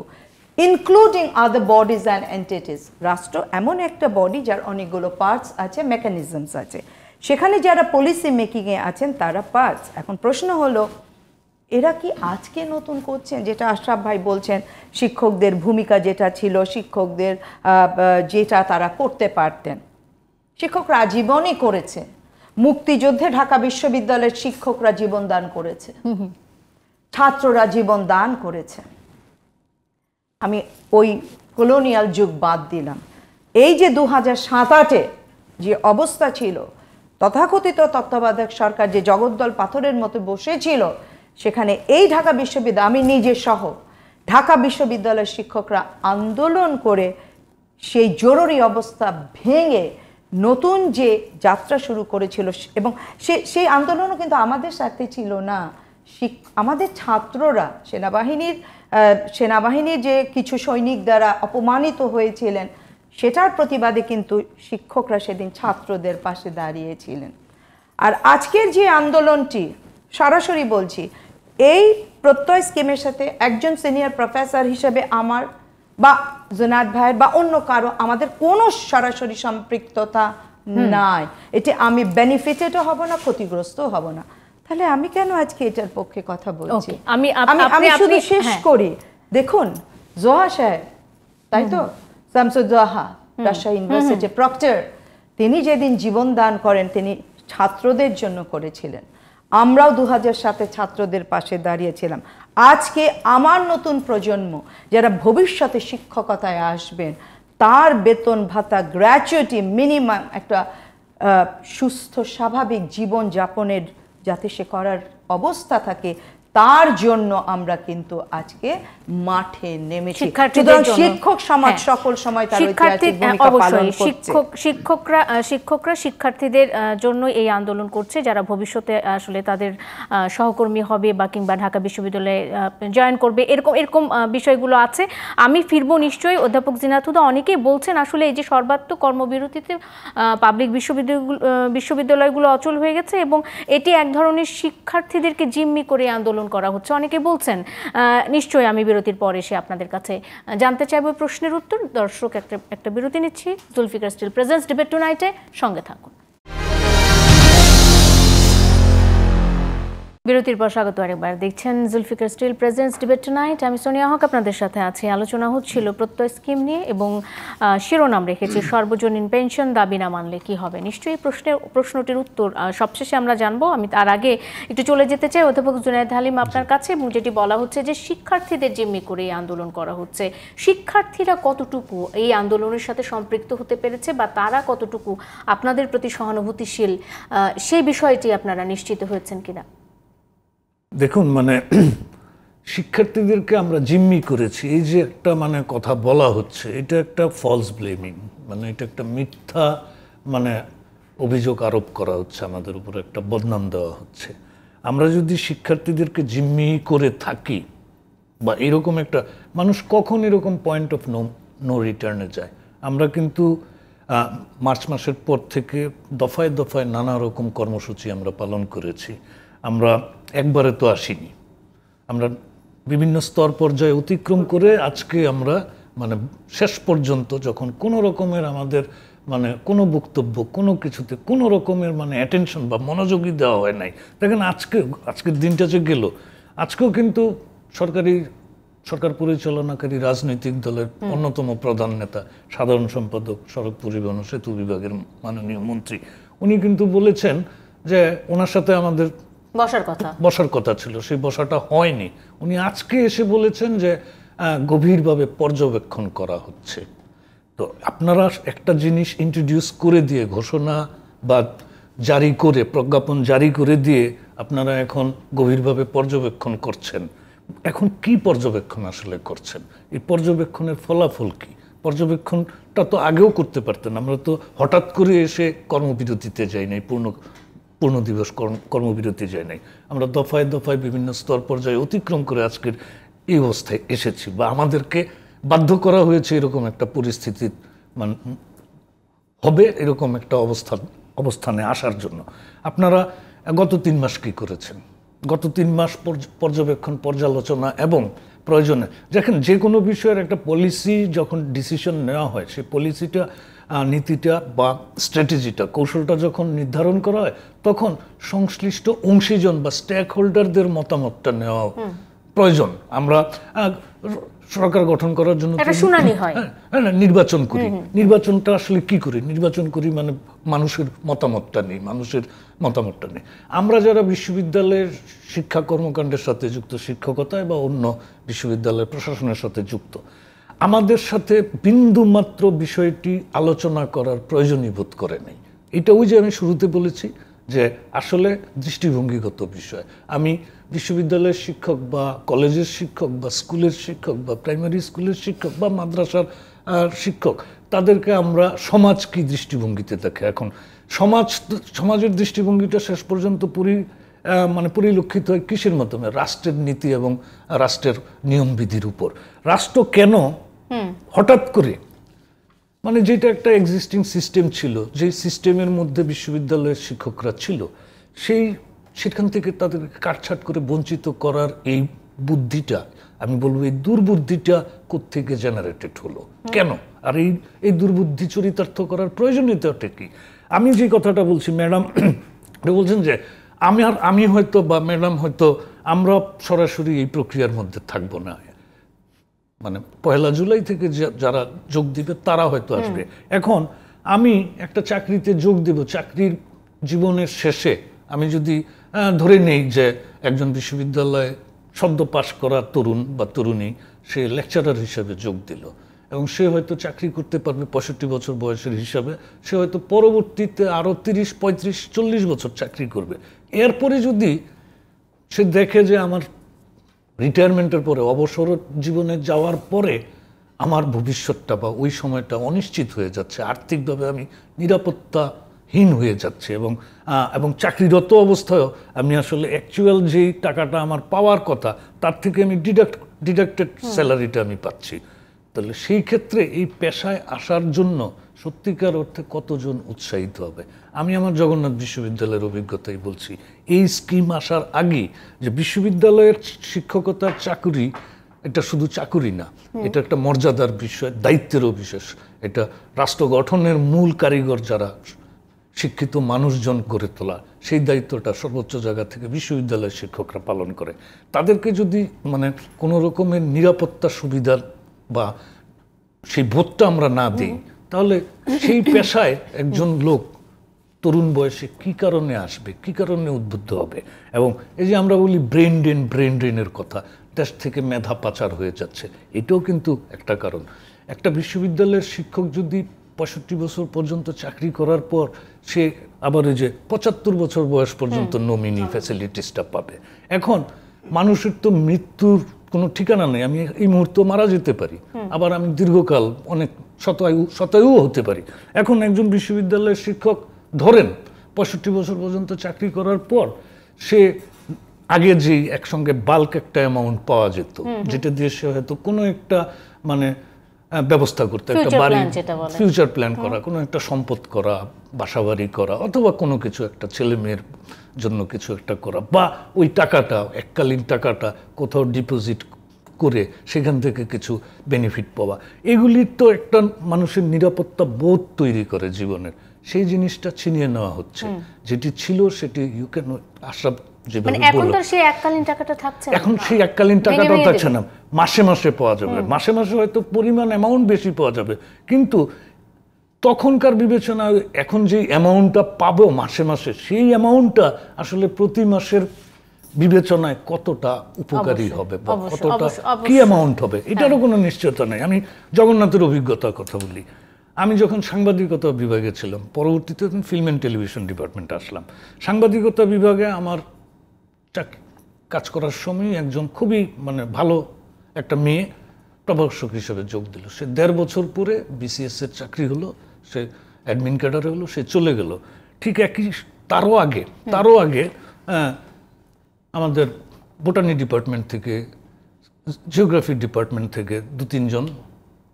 including other bodies and entities রাষ্ট্র এমন একটা বডি যার অনেকগুলো পার্টস আছে মেকানিজমস আছে সেখানে যারা পলিসি মেকিংয়ে আছেন তারা পার্টস এখন প্রশ্ন হলো এরা কি আজকে নতুন করছেন যেটা আশরাফ ভাই বলছেন শিক্ষকদের ভূমিকা যেটা ছিল শিক্ষকদের যেটা তারা করতে পারতেন শিক্ষকরা জীবনই করেছে মুক্তিযুদ্ধে ঢাকা বিশ্ববিদ্যালয়ের শিক্ষকরা জীবন দান করেছে ছাত্ররা জীবন দান করেছে আমি ওই কলোনিয়াল যুগ বাদ দিলাম এই যে দু হাজার সাতাটে যে অবস্থা ছিল তথাকথিত তত্ত্বাবধায়ক সরকার যে জগদ্দল পাথরের মতো বসেছিল সেখানে এই ঢাকা বিশ্ববিদ্যালয় আমি নিজে সহ ঢাকা বিশ্ববিদ্যালয়ের শিক্ষকরা আন্দোলন করে সেই জরুরি অবস্থা ভেঙে নতুন যে যাত্রা শুরু করেছিল এবং সে সেই আন্দোলনও কিন্তু আমাদের সাথে ছিল না আমাদের ছাত্ররা সেনাবাহিনীর সেনাবাহিনীর যে কিছু সৈনিক দ্বারা অপমানিত হয়েছিলেন সেটার প্রতিবাদে কিন্তু শিক্ষকরা সেদিন ছাত্রদের পাশে দাঁড়িয়েছিলেন আর আজকের যে আন্দোলনটি সরাসরি বলছি এই প্রত্যয় স্কিমের সাথে একজন সিনিয়র প্রফেসর হিসেবে আমার বা জোনাদ ভাইয়ের বা অন্য কারো আমাদের কোনো সরাসরি সম্পৃক্ততা নাই এটি আমি বেনিফিটেডও হব না ক্ষতিগ্রস্তও হব না তাহলে আমি কেন আজকে এটার পক্ষে কথা বলছি আমি আমি শুধু শেষ হ্যাঁ। করি দেখুন জোহা সাহেব তাই তো শামসুদ জোহা রাজশাহী ইউনিভার্সিটি প্রক্টর তিনি যেদিন জীবন দান করেন তিনি ছাত্রদের জন্য করেছিলেন আমরাও দু হাজার সাথে ছাত্রদের পাশে দাঁড়িয়েছিলাম আজকে আমার নতুন প্রজন্ম যারা ভবিষ্যতে শিক্ষকতায় আসবেন তার বেতন ভাতা গ্র্যাচুয়েটি মিনিমাম একটা সুস্থ স্বাভাবিক জীবন জীবনযাপনের যাতে সে করার অবস্থা থাকে তার জন্য আমরা কিন্তু আজকে মাঠে নেমেছি শিক্ষক সমাজ হ্যাঁ। সকল সময় শিক্ষার্থী হ্যাঁ, অবশ্যই শিক্ষক শিক্ষকরা শিক্ষকরা শিক্ষার্থীদের জন্য এই আন্দোলন করছে যারা ভবিষ্যতে আসলে তাদের সহকর্মী হবে বা কিংবা ঢাকা বিশ্ববিদ্যালয়ে জয়েন করবে এরকম এরকম বিষয়গুলো আছে আমি ফিরবো নিশ্চয়ই অধ্যাপক জিনাথুদা অনেকেই বলছেন আসলে এই যে সর্বাত্মক কর্মবিরতিতে পাবলিক বিশ্ববিদ্যালয় বিশ্ববিদ্যালয়গুলো অচল হয়ে গেছে এবং এটি এক ধরনের শিক্ষার্থীদেরকে জিম্মি করে আন্দোলন আন্দোলন করা হচ্ছে অনেকে বলছেন নিশ্চয়ই আমি বিরতির পর এসে আপনাদের কাছে জানতে চাইব প্রশ্নের উত্তর দর্শক একটা একটা বিরতি নিচ্ছি জুলফিকার স্টিল প্রেজেন্স ডিবেট নাইটে সঙ্গে থাকুন বিরতির পর স্বাগত আরেকবার দেখছেন Zulfikar still presence debate tonight আমি সোনিয়া হক আপনাদের সাথে আছি আলোচনা হচ্ছিল প্রত্যয় স্কিম নিয়ে এবং শিরোনাম রেখেছি সর্বজনীন পেনশন দাবি না মানলে কি হবে নিশ্চয়ই প্রশ্নের প্রশ্নটির উত্তর সবশেষে আমরা জানবো আমি তার আগে একটু চলে যেতে চাই অধ্যাপক জুনায়দ হালিম আপনার কাছে এবং যেটি বলা হচ্ছে যে শিক্ষার্থীদের জিম্মি করে এই আন্দোলন করা হচ্ছে শিক্ষার্থীরা কতটুকু এই আন্দোলনের সাথে সম্পৃক্ত হতে পেরেছে বা তারা কতটুকু আপনাদের প্রতি সহানুভূতিশীল সেই বিষয়টি আপনারা নিশ্চিত হয়েছেন কিনা দেখুন মানে শিক্ষার্থীদেরকে আমরা জিম্মি করেছি এই যে একটা মানে কথা বলা হচ্ছে এটা একটা ফলস ব্লেমিং মানে এটা একটা মিথ্যা মানে অভিযোগ আরোপ করা হচ্ছে আমাদের উপর একটা বদনাম দেওয়া হচ্ছে আমরা যদি শিক্ষার্থীদেরকে জিম্মি করে থাকি বা এরকম একটা মানুষ কখন এরকম পয়েন্ট অফ নো নো রিটার্নে যায় আমরা কিন্তু মার্চ মাসের পর থেকে দফায় দফায় নানা রকম কর্মসূচি আমরা পালন করেছি আমরা একবারে তো আসিনি আমরা বিভিন্ন স্তর পর্যায়ে অতিক্রম করে আজকে আমরা মানে শেষ পর্যন্ত যখন কোনো রকমের আমাদের মানে কোনো বক্তব্য কোনো কিছুতে কোনো রকমের মানে অ্যাটেনশন বা মনোযোগই দেওয়া হয় নাই দেখেন আজকে আজকের দিনটা যে গেল আজকেও কিন্তু সরকারি সরকার পরিচালনাকারী রাজনৈতিক দলের অন্যতম প্রধান নেতা সাধারণ সম্পাদক সড়ক পরিবহন সেতু বিভাগের মাননীয় মন্ত্রী উনি কিন্তু বলেছেন যে ওনার সাথে আমাদের বসার কথা বসার কথা ছিল সেই বসাটা হয়নি উনি আজকে এসে বলেছেন যে গভীরভাবে পর্যবেক্ষণ করা হচ্ছে তো আপনারা একটা জিনিস ইন্ট্রোডিউস করে দিয়ে ঘোষণা বা জারি করে প্রজ্ঞাপন জারি করে দিয়ে আপনারা এখন গভীরভাবে পর্যবেক্ষণ করছেন এখন কি পর্যবেক্ষণ আসলে করছেন এই পর্যবেক্ষণের ফলাফল কি পর্যবেক্ষণটা তো আগেও করতে পারতেন আমরা তো হঠাৎ করে এসে কর্মবিরতিতে যাই নাই পূর্ণ পূর্ণ দিবস কর্মবিরতি যায় নাই আমরা দফায় দফায় বিভিন্ন স্তর পর্যায়ে অতিক্রম করে আজকের এই অবস্থায় এসেছি বা আমাদেরকে বাধ্য করা হয়েছে এরকম একটা পরিস্থিতি মানে হবে এরকম একটা অবস্থান অবস্থানে আসার জন্য আপনারা গত তিন মাস কি করেছেন গত তিন মাস পর্যবেক্ষণ পর্যালোচনা এবং প্রয়োজনে দেখেন যে কোনো বিষয়ের একটা পলিসি যখন ডিসিশন নেওয়া হয় সেই পলিসিটা নীতিটা বা স্ট্র্যাটেজিটা কৌশলটা যখন নির্ধারণ করা হয় তখন সংশ্লিষ্ট অংশীজন বা স্টেক হোল্ডারদের মতামতটা নেওয়া প্রয়োজন আমরা সরকার গঠন করার জন্য হ্যাঁ, হ্যাঁ, নির্বাচন করি নির্বাচনটা আসলে কি করি নির্বাচন করি মানে মানুষের মতামতটা নেই মানুষের মতামতটা নেই আমরা যারা বিশ্ববিদ্যালয়ের শিক্ষা কর্মকাণ্ডের সাথে যুক্ত শিক্ষকতায় বা অন্য বিশ্ববিদ্যালয়ের প্রশাসনের সাথে যুক্ত আমাদের সাথে বিন্দুমাত্র বিষয়টি আলোচনা করার প্রয়োজনই বোধ করে নেই এটা ওই যে আমি শুরুতে বলেছি যে আসলে দৃষ্টিভঙ্গিগত বিষয় আমি বিশ্ববিদ্যালয়ের শিক্ষক বা কলেজের শিক্ষক বা স্কুলের শিক্ষক বা প্রাইমারি স্কুলের শিক্ষক বা মাদ্রাসার শিক্ষক তাদেরকে আমরা সমাজ কি দৃষ্টিভঙ্গিতে দেখে এখন সমাজ সমাজের দৃষ্টিভঙ্গিটা শেষ পর্যন্ত পুরী মানে পরিলক্ষিত হয় কৃষির মাধ্যমে রাষ্ট্রের নীতি এবং রাষ্ট্রের নিয়মবিধির উপর রাষ্ট্র কেন হঠাৎ করে মানে যেটা একটা এক্সিস্টিং সিস্টেম ছিল যে সিস্টেমের মধ্যে বিশ্ববিদ্যালয়ের শিক্ষকরা ছিল সেই সেখান থেকে তাদেরকে কাটছাট করে বঞ্চিত করার এই বুদ্ধিটা আমি বলবো এই দুর্বুদ্ধিটা কোথেকে জেনারেটেড হলো কেন আর এই এই দুর্বুদ্ধি চরিতার্থ করার প্রয়োজনীয়তাটা কি আমি যে কথাটা বলছি ম্যাডাম বলছেন যে আমি আর আমি হয়তো বা ম্যাডাম হয়তো আমরা সরাসরি এই প্রক্রিয়ার মধ্যে থাকব না মানে পয়লা জুলাই থেকে যারা যোগ দিবে তারা হয়তো আসবে এখন আমি একটা চাকরিতে যোগ দেব চাকরির জীবনের শেষে আমি যদি ধরে নেই যে একজন বিশ্ববিদ্যালয়ে শব্দ পাশ করা তরুণ বা তরুণী সে লেকচারার হিসাবে যোগ দিল এবং সে হয়তো চাকরি করতে পারবে পঁয়ষট্টি বছর বয়সের হিসাবে সে হয়তো পরবর্তীতে আরও তিরিশ পঁয়ত্রিশ চল্লিশ বছর চাকরি করবে এরপরে যদি সে দেখে যে আমার রিটায়ারমেন্টের পরে অবসর জীবনে যাওয়ার পরে আমার ভবিষ্যৎটা বা ওই সময়টা অনিশ্চিত হয়ে যাচ্ছে আর্থিকভাবে আমি নিরাপত্তাহীন হয়ে যাচ্ছে এবং এবং চাকরিরত অবস্থায়ও আমি আসলে অ্যাকচুয়াল যেই টাকাটা আমার পাওয়ার কথা তার থেকে আমি ডিডাক্ট ডিডাক্টেড স্যালারিটা আমি পাচ্ছি তাহলে সেই ক্ষেত্রে এই পেশায় আসার জন্য সত্যিকার অর্থে কতজন উৎসাহিত হবে আমি আমার জগন্নাথ বিশ্ববিদ্যালয়ের অভিজ্ঞতাই বলছি এই স্কিম আসার আগে যে বিশ্ববিদ্যালয়ের শিক্ষকতার চাকুরি এটা শুধু চাকুরি না এটা একটা মর্যাদার বিষয় দায়িত্বেরও বিশেষ এটা রাষ্ট্র গঠনের মূল কারিগর যারা শিক্ষিত মানুষজন করে তোলা সেই দায়িত্বটা সর্বোচ্চ জায়গা থেকে বিশ্ববিদ্যালয়ের শিক্ষকরা পালন করে তাদেরকে যদি মানে কোনো রকমের নিরাপত্তা সুবিধার বা সেই ভোটটা আমরা না দিই তাহলে সেই পেশায় একজন লোক তরুণ বয়সে কি কারণে আসবে কি কারণে উদ্বুদ্ধ হবে এবং এই যে আমরা বলি ব্রেন ড্রেন ব্রেন ড্রেনের কথা দেশ থেকে মেধা পাচার হয়ে যাচ্ছে এটাও কিন্তু একটা কারণ একটা বিশ্ববিদ্যালয়ের শিক্ষক যদি পঁয়ষট্টি বছর পর্যন্ত চাকরি করার পর সে আবার ওই যে পঁচাত্তর বছর বয়স পর্যন্ত নমিনি ফ্যাসিলিটিসটা পাবে এখন মানুষের তো মৃত্যুর কোনো ঠিকানা নেই আমি এই মুহূর্তে মারা যেতে পারি আবার আমি দীর্ঘকাল অনেক শতায়ু শতায়ু হতে পারি এখন একজন বিশ্ববিদ্যালয়ের শিক্ষক ধরেন পঁয়ষট্টি বছর পর্যন্ত চাকরি করার পর সে আগে যে একসঙ্গে বাল্ক একটা অ্যামাউন্ট পাওয়া যেত যেটা দিয়ে সে হয়তো কোনো একটা মানে ব্যবস্থা করতে একটা বাড়ি ফিউচার প্ল্যান করা কোনো একটা সম্পদ করা বাসাবাড়ি করা অথবা কোনো কিছু একটা ছেলে মেয়ের জন্য কিছু একটা করা বা ওই টাকাটা এককালীন টাকাটা কোথাও ডিপোজিট করে সেখান থেকে কিছু বেনিফিট পাওয়া এগুলির তো একটা মানুষের নিরাপত্তা বোধ তৈরি করে জীবনের সেই জিনিসটা ছিনিয়ে নেওয়া হচ্ছে যেটি ছিল সেটি ইউ ক্যান আশা মানে এখন সেই এককালীন টাকাটা থাকছে না মাসে মাসে পাওয়া যাবে মাসে মাসে হয়তো পরিমাণ অ্যামাউন্ট বেশি পাওয়া যাবে কিন্তু তখনকার বিবেচনা এখন যে অ্যামাউন্টটা পাবো মাসে মাসে সেই অ্যামাউন্টটা আসলে প্রতি মাসের বিবেচনায় কতটা উপকারী হবে বা কতটা কি অ্যামাউন্ট হবে এটারও হ্যাঁ। কোনো নিশ্চয়তা নেই আমি জগন্নাথের অভিজ্ঞতার কথা বলি আমি যখন সাংবাদিকতা বিভাগে ছিলাম পরবর্তীতে ফিল্ম অ্যান্ড টেলিভিশন ডিপার্টমেন্টে আসলাম সাংবাদিকতা বিভাগে আমার কাজ করার সময় একজন খুবই মানে ভালো একটা মেয়ে প্রভাষক হিসেবে যোগ দিল সে দেড় বছর পরে বিসিএস এর চাকরি হলো সে অ্যাডমিন ক্যাডারে হলো সে চলে গেল ঠিক একই তারও আগে তারও আগে হ্যাঁ, আমাদের বোটানি ডিপার্টমেন্ট থেকে জিওগ্রাফি ডিপার্টমেন্ট থেকে দু তিনজন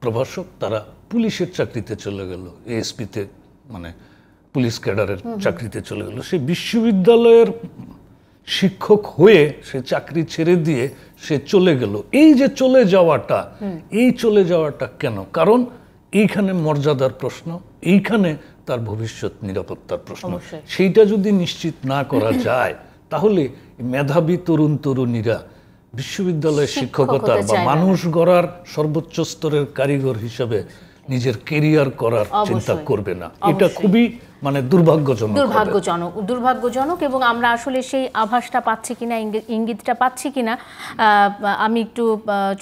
প্রভাষক তারা পুলিশের চাকরিতে চলে গেল এএসপিতে মানে পুলিশ ক্যাডারের চাকরিতে চলে গেল সে বিশ্ববিদ্যালয়ের শিক্ষক হয়ে সে চাকরি ছেড়ে দিয়ে সে চলে গেল এই যে চলে যাওয়াটা এই চলে যাওয়াটা কেন কারণ এইখানে মর্যাদার প্রশ্ন এইখানে তার ভবিষ্যৎ নিরাপত্তার প্রশ্ন সেইটা যদি নিশ্চিত না করা যায় তাহলে মেধাবী তরুণ তরুণীরা বিশ্ববিদ্যালয়ের শিক্ষকতার বা মানুষ গড়ার সর্বোচ্চ স্তরের কারিগর হিসেবে নিজের কেরিয়ার করার চিন্তা করবে না এটা খুবই মানে দুর্ভাগ্যজনক দুর্ভাগ্যজনক দুর্ভাগ্যজনক এবং আমরা আসলে সেই আভাসটা পাচ্ছি কিনা ইঙ্গিতটা পাচ্ছি কিনা আমি একটু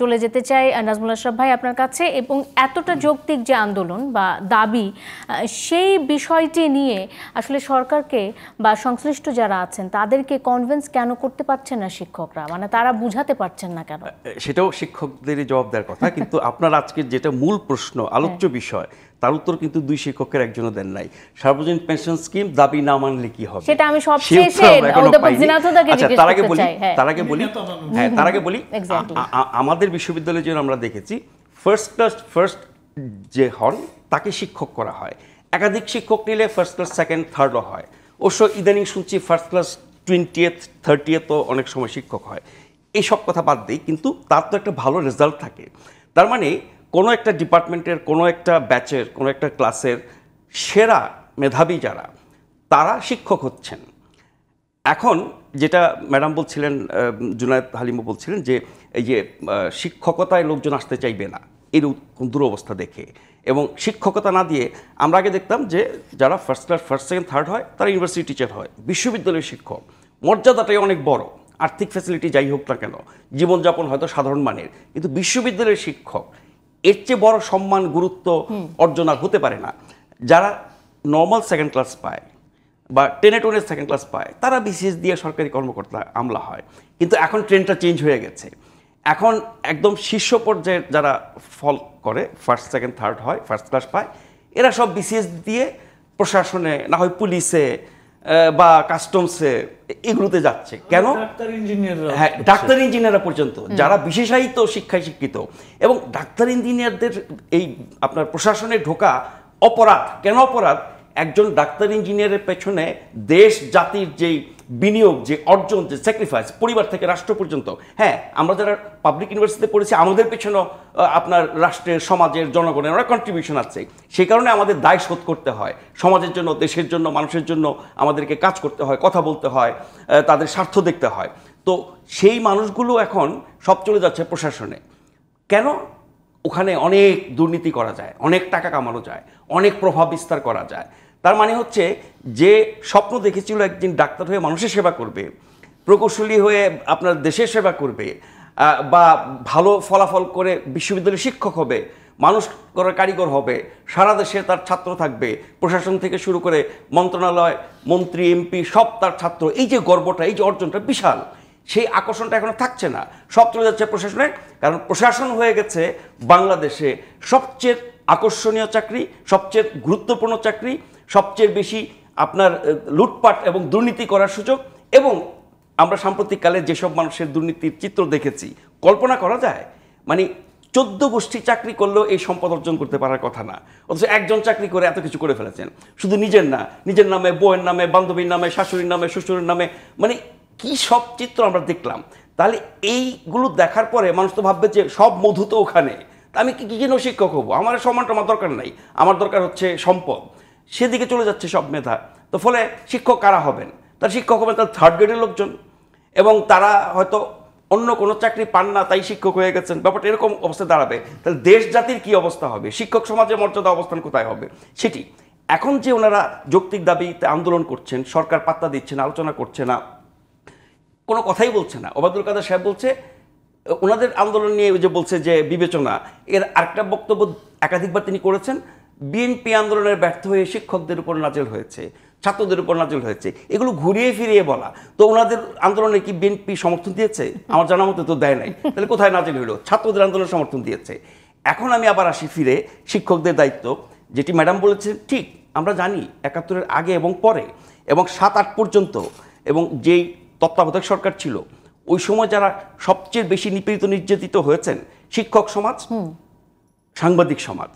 চলে যেতে চাই নাজমুল আশরাফ ভাই আপনার কাছে এবং এতটা যৌক্তিক যে আন্দোলন বা দাবি সেই বিষয়টি নিয়ে আসলে সরকারকে বা সংশ্লিষ্ট যারা আছেন তাদেরকে কনভিন্স কেন করতে পারছেন না শিক্ষকরা মানে তারা বুঝাতে পারছেন না কেন সেটাও শিক্ষকদেরই জবাব দেওয়ার কথা কিন্তু আপনার আজকের যেটা মূল প্রশ্ন আলোচ্য হ্যাঁ। বিষয় তার উত্তর কিন্তু দুই শিক্ষকের একজনও দেন নাই সার্বজনীন পেনশন স্কিম দাবি না মানলে কি হবে সেটা আমি সব শেষে অধ্যাপক জিনাথদাকে আচ্ছা, জিজ্ঞেস তার আগে বলি তার আগে বলি হ্যাঁ তার আগে বলি হ্যাঁ, আমাদের বিশ্ববিদ্যালয়ে যেন আমরা দেখেছি ফার্স্ট ক্লাস ফার্স্ট যে হন তাকে শিক্ষক করা হয় একাধিক শিক্ষক নিলে ফার্স্ট ক্লাস সেকেন্ড থার্ডও হয় অবশ্য ইদানিং শুনছি first class twenty eighth thirty এথও অনেক সময় শিক্ষক হয় এই সব কথা বাদ দিই কিন্তু তার তো একটা ভালো রেজাল্ট থাকে তার মানে কোনো একটা ডিপার্টমেন্টের কোনো একটা ব্যাচের কোনো একটা ক্লাসের সেরা মেধাবী যারা তারা শিক্ষক হচ্ছেন এখন যেটা ম্যাডাম বলছিলেন জুনায়দ হালিমা বলছিলেন যে এই যে শিক্ষকতায় লোকজন আসতে চাইবে না এর দুরবস্থা দেখে এবং শিক্ষকতা না দিয়ে আমরা আগে দেখতাম যে যারা first class first second third হয় তারা ইউনিভার্সিটি টিচার হয় বিশ্ববিদ্যালয়ের শিক্ষক মর্যাদাটাই অনেক বড় আর্থিক ফ্যাসিলিটি যাই হোক না কেন জীবনযাপন হয়তো সাধারণ মানের কিন্তু বিশ্ববিদ্যালয়ের শিক্ষক এর চেয়ে বড় সম্মান গুরুত্ব অর্জন আর হতে পারে না যারা নর্মাল সেকেন্ড ক্লাস পায় বা টেনে টোনের সেকেন্ড ক্লাস পায় তারা বিশেষ দিয়ে সরকারি কর্মকর্তা আমলা হয় কিন্তু এখন ট্রেনটা চেঞ্জ হয়ে গেছে এখন একদম শীর্ষ পর্যায়ের যারা ফল করে ফার্স্ট সেকেন্ড থার্ড হয় ফার্স্ট ক্লাস পায় এরা সব বিসিএস দিয়ে প্রশাসনে না হয় পুলিশে বা কাস্টমসে এগুলোতে যাচ্ছে কেন ডাক্তার ইঞ্জিনিয়াররা হ্যাঁ ডাক্তার ইঞ্জিনিয়াররা পর্যন্ত যারা বিশেষায়িত শিক্ষায় শিক্ষিত এবং ডাক্তার ইঞ্জিনিয়ারদের এই আপনার প্রশাসনে ঢোকা অপরাধ কেন অপরাধ একজন ডাক্তার ইঞ্জিনিয়ারের পেছনে দেশ জাতির যেই বিনিয়োগ যে অর্জন যে স্যাক্রিফাইস পরিবার থেকে রাষ্ট্র পর্যন্ত হ্যাঁ আমরা যারা পাবলিক ইউনিভার্সিটিতে পড়েছি আমাদের পেছনেও আপনার রাষ্ট্রের সমাজের জনগণের অনেক কন্ট্রিবিউশন আছে সেই কারণে আমাদের দায় শোধ করতে হয় সমাজের জন্য দেশের জন্য মানুষের জন্য আমাদেরকে কাজ করতে হয় কথা বলতে হয় তাদের স্বার্থ দেখতে হয় তো সেই মানুষগুলো এখন সব চলে যাচ্ছে প্রশাসনে কেন ওখানে অনেক দুর্নীতি করা যায় অনেক টাকা কামানো যায় অনেক প্রভাব বিস্তার করা যায় তার মানে হচ্ছে যে স্বপ্ন দেখেছিল একদিন ডাক্তার হয়ে মানুষের সেবা করবে প্রকৌশলী হয়ে আপনার দেশের সেবা করবে বা ভালো ফলাফল করে বিশ্ববিদ্যালয়ের শিক্ষক হবে মানুষ করার কারিগর হবে সারা দেশে তার ছাত্র থাকবে প্রশাসন থেকে শুরু করে মন্ত্রণালয় মন্ত্রী এমপি সব তার ছাত্র এই যে গর্বটা এই যে অর্জনটা বিশাল সেই আকর্ষণটা এখনও থাকছে না সব চলে যাচ্ছে প্রশাসনে কারণ প্রশাসন হয়ে গেছে বাংলাদেশে সবচেয়ে আকর্ষণীয় চাকরি সবচেয়ে গুরুত্বপূর্ণ চাকরি সবচেয়ে বেশি আপনার লুটপাট এবং দুর্নীতি করার সুযোগ এবং আমরা সাম্প্রতিককালে যেসব মানুষের দুর্নীতির চিত্র দেখেছি কল্পনা করা যায় মানে চোদ্দ গোষ্ঠী চাকরি করলেও এই সম্পদ অর্জন করতে পারার কথা না অথচ একজন চাকরি করে এত কিছু করে ফেলেছেন শুধু নিজের না নিজের নামে বউয়ের নামে বান্ধবীর নামে শাশুড়ির নামে শ্বশুরের নামে মানে কি সব চিত্র আমরা দেখলাম তাহলে এইগুলো দেখার পরে মানুষ তো ভাববে যে সব মধু তো ওখানে তা আমি কি যেন শিক্ষক হবো আমার সমানটা আমার দরকার নাই আমার দরকার হচ্ছে সম্পদ সেদিকে চলে যাচ্ছে সব মেধা তো ফলে শিক্ষক কারা হবেন তার শিক্ষক হবেন তার থার্ড গ্রেডের লোকজন এবং তারা হয়তো অন্য কোনো চাকরি পান না তাই শিক্ষক হয়ে গেছেন ব্যাপারটা এরকম অবস্থায় দাঁড়াবে তাহলে দেশ জাতির কী অবস্থা হবে শিক্ষক সমাজের মর্যাদা অবস্থান কোথায় হবে সেটি এখন যে ওনারা যৌক্তিক দাবিতে আন্দোলন করছেন সরকার পাত্তা দিচ্ছে না আলোচনা করছে না কোনো কথাই বলছে না ওবায়দুল কাদের সাহেব বলছে ওনাদের আন্দোলন নিয়ে যে বলছে যে বিবেচনা এর আরেকটা বক্তব্য একাধিকবার তিনি করেছেন বিএনপি আন্দোলনের ব্যর্থ হয়ে শিক্ষকদের উপর নাজেল হয়েছে ছাত্রদের উপর নাজল হয়েছে এগুলো ঘুরিয়ে ফিরিয়ে বলা তো ওনাদের আন্দোলনে কি বিএনপি সমর্থন দিয়েছে আমার জানা মতো তো দেয় নাই তাহলে কোথায় নাজেল হইল ছাত্রদের আন্দোলন সমর্থন দিয়েছে এখন আমি আবার আসি ফিরে শিক্ষকদের দায়িত্ব যেটি ম্যাডাম বলেছেন ঠিক আমরা জানি একাত্তরের আগে এবং পরে এবং সাত আট পর্যন্ত এবং যেই তত্ত্বাবধায়ক সরকার ছিল ওই সময় যারা সবচেয়ে বেশি নিপীড়িত নির্যাতিত হয়েছেন শিক্ষক সমাজ সাংবাদিক সমাজ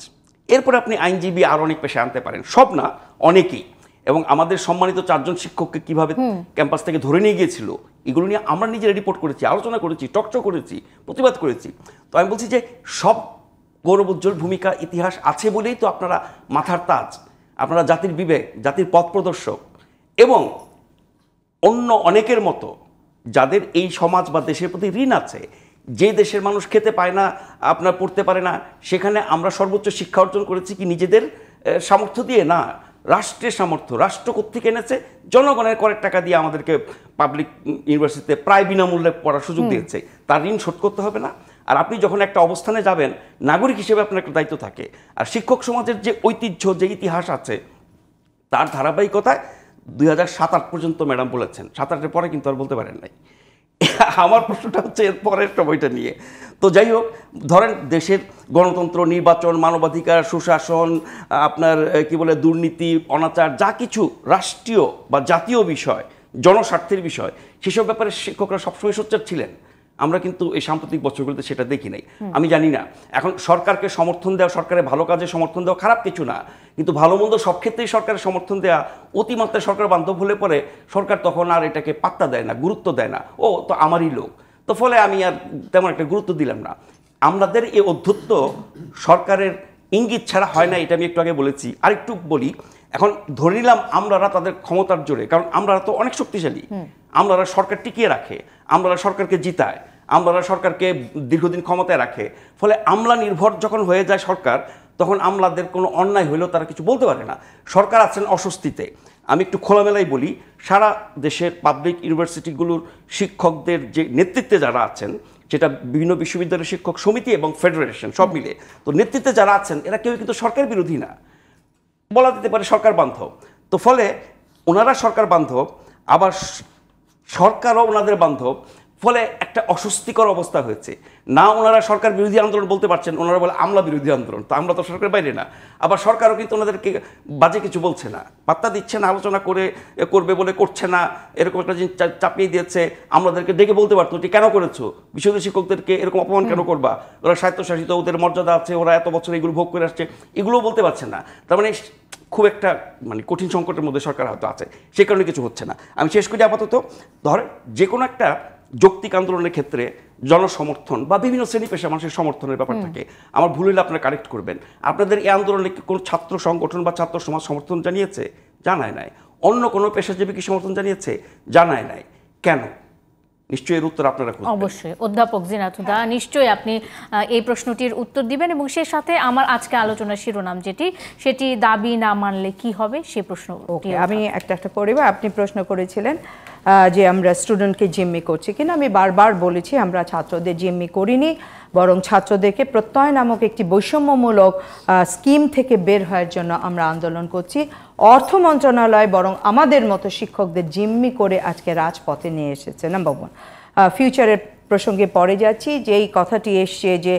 এরপর আপনি আইনজীবী আর অনেক পেশায় আনতে পারেন সব না অনেকেই এবং আমাদের সম্মানিত চারজন শিক্ষককে কিভাবে ক্যাম্পাস থেকে ধরে নিয়ে গিয়েছিল এগুলো নিয়ে আমরা নিজেরা রিপোর্ট করেছি আলোচনা করেছি টকচ করেছি প্রতিবাদ করেছি তো আমি বলছি যে সব গৌরবোজ্জ্বল ভূমিকা ইতিহাস আছে বলেই তো আপনারা মাথার তাজ আপনারা জাতির বিবেক জাতির পথ প্রদর্শক এবং অন্য অনেকের মতো যাদের এই সমাজ বা দেশের প্রতি ঋণ আছে যে দেশের মানুষ খেতে পায় না আপনার পড়তে পারে না সেখানে আমরা সর্বোচ্চ শিক্ষা অর্জন করেছি কি নিজেদের সামর্থ্য দিয়ে না রাষ্ট্রের সামর্থ্য রাষ্ট্র কর্তৃক এনেছে জনগণের করের টাকা দিয়ে আমাদেরকে পাবলিক ইউনিভার্সিটিতে প্রায় বিনামূল্যে পড়ার সুযোগ দিয়েছে তার ঋণ শোধ করতে হবে না আর আপনি যখন একটা অবস্থানে যাবেন নাগরিক হিসেবে আপনার একটা দায়িত্ব থাকে আর শিক্ষক সমাজের যে ঐতিহ্য যে ইতিহাস আছে তার ধারাবাহিকতায় দুই হাজার সাত আট পর্যন্ত ম্যাডাম বলেছেন সাত আটের পরে কিন্তু আর বলতে পারেন নাই আমার প্রশ্নটা হচ্ছে এর পরের সময়টা নিয়ে তো যাই হোক ধরেন দেশের গণতন্ত্র নির্বাচন মানবাধিকার সুশাসন আপনার কি বলে দুর্নীতি অনাচার যা কিছু রাষ্ট্রীয় বা জাতীয় বিষয় জনস্বার্থের বিষয় সেসব ব্যাপারে শিক্ষকরা সবসময় সোচ্চার ছিলেন আমরা কিন্তু এই সাম্প্রতিক বছরগুলোতে সেটা দেখি নাই আমি জানি না এখন সরকারকে সমর্থন দেওয়া সরকারের ভালো কাজে সমর্থন দেওয়া খারাপ কিছু না কিন্তু ভালো মন্দ সব ক্ষেত্রেই সরকারের সমর্থন দেওয়া অতিমাত্রায় সরকার বান্ধব হলে পরে সরকার তখন আর এটাকে পাত্তা দেয় না গুরুত্ব দেয় না ও তো আমারই লোক তো ফলে আমি আর তেমন একটা গুরুত্ব দিলাম না আমাদের এই অধ্যত্ব সরকারের ইঙ্গিত ছাড়া হয় না এটা আমি একটু আগে বলেছি আরেকটু বলি এখন ধরে নিলাম আমরারা তাদের ক্ষমতার জোরে কারণ আমরারা তো অনেক শক্তিশালী আমরারা সরকার টিকিয়ে রাখে আমরারা সরকারকে জিতায় আমরা সরকারকে দীর্ঘদিন ক্ষমতায় রাখে ফলে আমলা নির্ভর যখন হয়ে যায় সরকার তখন আমলাদের কোনো অন্যায় হইলেও তারা কিছু বলতে পারে না সরকার আছেন অস্বস্তিতে আমি একটু খোলামেলাই বলি সারা দেশের পাবলিক ইউনিভার্সিটিগুলোর শিক্ষকদের যে নেতৃত্বে যারা আছেন যেটা বিভিন্ন বিশ্ববিদ্যালয়ের শিক্ষক সমিতি এবং ফেডারেশন সব মিলে তো নেতৃত্বে যারা আছেন এরা কেউ কিন্তু সরকার বিরোধী না বলা যেতে পারে সরকার বান্ধব তো ফলে ওনারা সরকার বান্ধব আবার সরকারও ওনাদের বান্ধব ফলে একটা অস্বস্তিকর অবস্থা হয়েছে না ওনারা সরকার বিরোধী আন্দোলন বলতে পারছেন ওনারা বলে আমলা বিরোধী আন্দোলন তো আমরা তো সরকারের বাইরে না আবার সরকারও কিন্তু ওনাদেরকে বাজে কিছু বলছে না পাত্তা দিচ্ছে না আলোচনা করে করবে বলে করছে না এরকম একটা জিনিস চাপিয়ে দিয়েছে আমরাদেরকে ডেকে বলতে পারতো এটি কেন করেছো বিশ্বদী শিক্ষকদেরকে এরকম অপমান কেন করবা ওরা স্বায়ত্তশাসিত ওদের মর্যাদা আছে ওরা এত বছর এগুলো ভোগ করে আসছে এগুলো বলতে পারছে না তার মানে খুব একটা মানে কঠিন সংকটের মধ্যে সরকার হয়তো আছে সে কারণে কিছু হচ্ছে না আমি শেষ করি আপাতত ধর যে কোনো একটা যৌক্তিক আন্দোলনের ক্ষেত্রে জনসমর্থন বা বিভিন্ন শ্রেণী পেশা মানুষের সমর্থনের ব্যাপার থাকে আমার ভুল হলে আপনারা কারেক্ট করবেন আপনাদের এই আন্দোলনে কোনো ছাত্র সংগঠন বা ছাত্র সমাজ সমর্থন জানিয়েছে জানায় নাই অন্য কোনো পেশাজীবী কি সমর্থন জানিয়েছে জানায় নাই কেন নিশ্চয়ই এর উত্তর আপনারা অবশ্যই অধ্যাপক জিনাথুদা হ্যাঁ। নিশ্চয়ই আপনি এই প্রশ্নটির উত্তর দিবেন এবং সে সাথে আমার আজকে আলোচনার শিরোনাম যেটি সেটি দাবি না মানলে কি হবে সে প্রশ্ন আমি একটা একটা করি আপনি প্রশ্ন করেছিলেন যে আমরা স্টুডেন্টকে জিম্মি করছি কিনা আমি বারবার বলেছি আমরা ছাত্রদের জিম্মি করিনি বরং ছাত্রদেরকে প্রত্যয় নামক একটি বৈষম্যমূলক স্কিম থেকে বের হওয়ার জন্য আমরা আন্দোলন করছি অর্থ মন্ত্রণালয় বরং আমাদের মতো শিক্ষকদের জিম্মি করে আজকে রাজপথে নিয়ে এসেছে নাম্বার ওয়ান ফিউচারের প্রসঙ্গে পরে যাচ্ছি যে এই কথাটি এসছে যে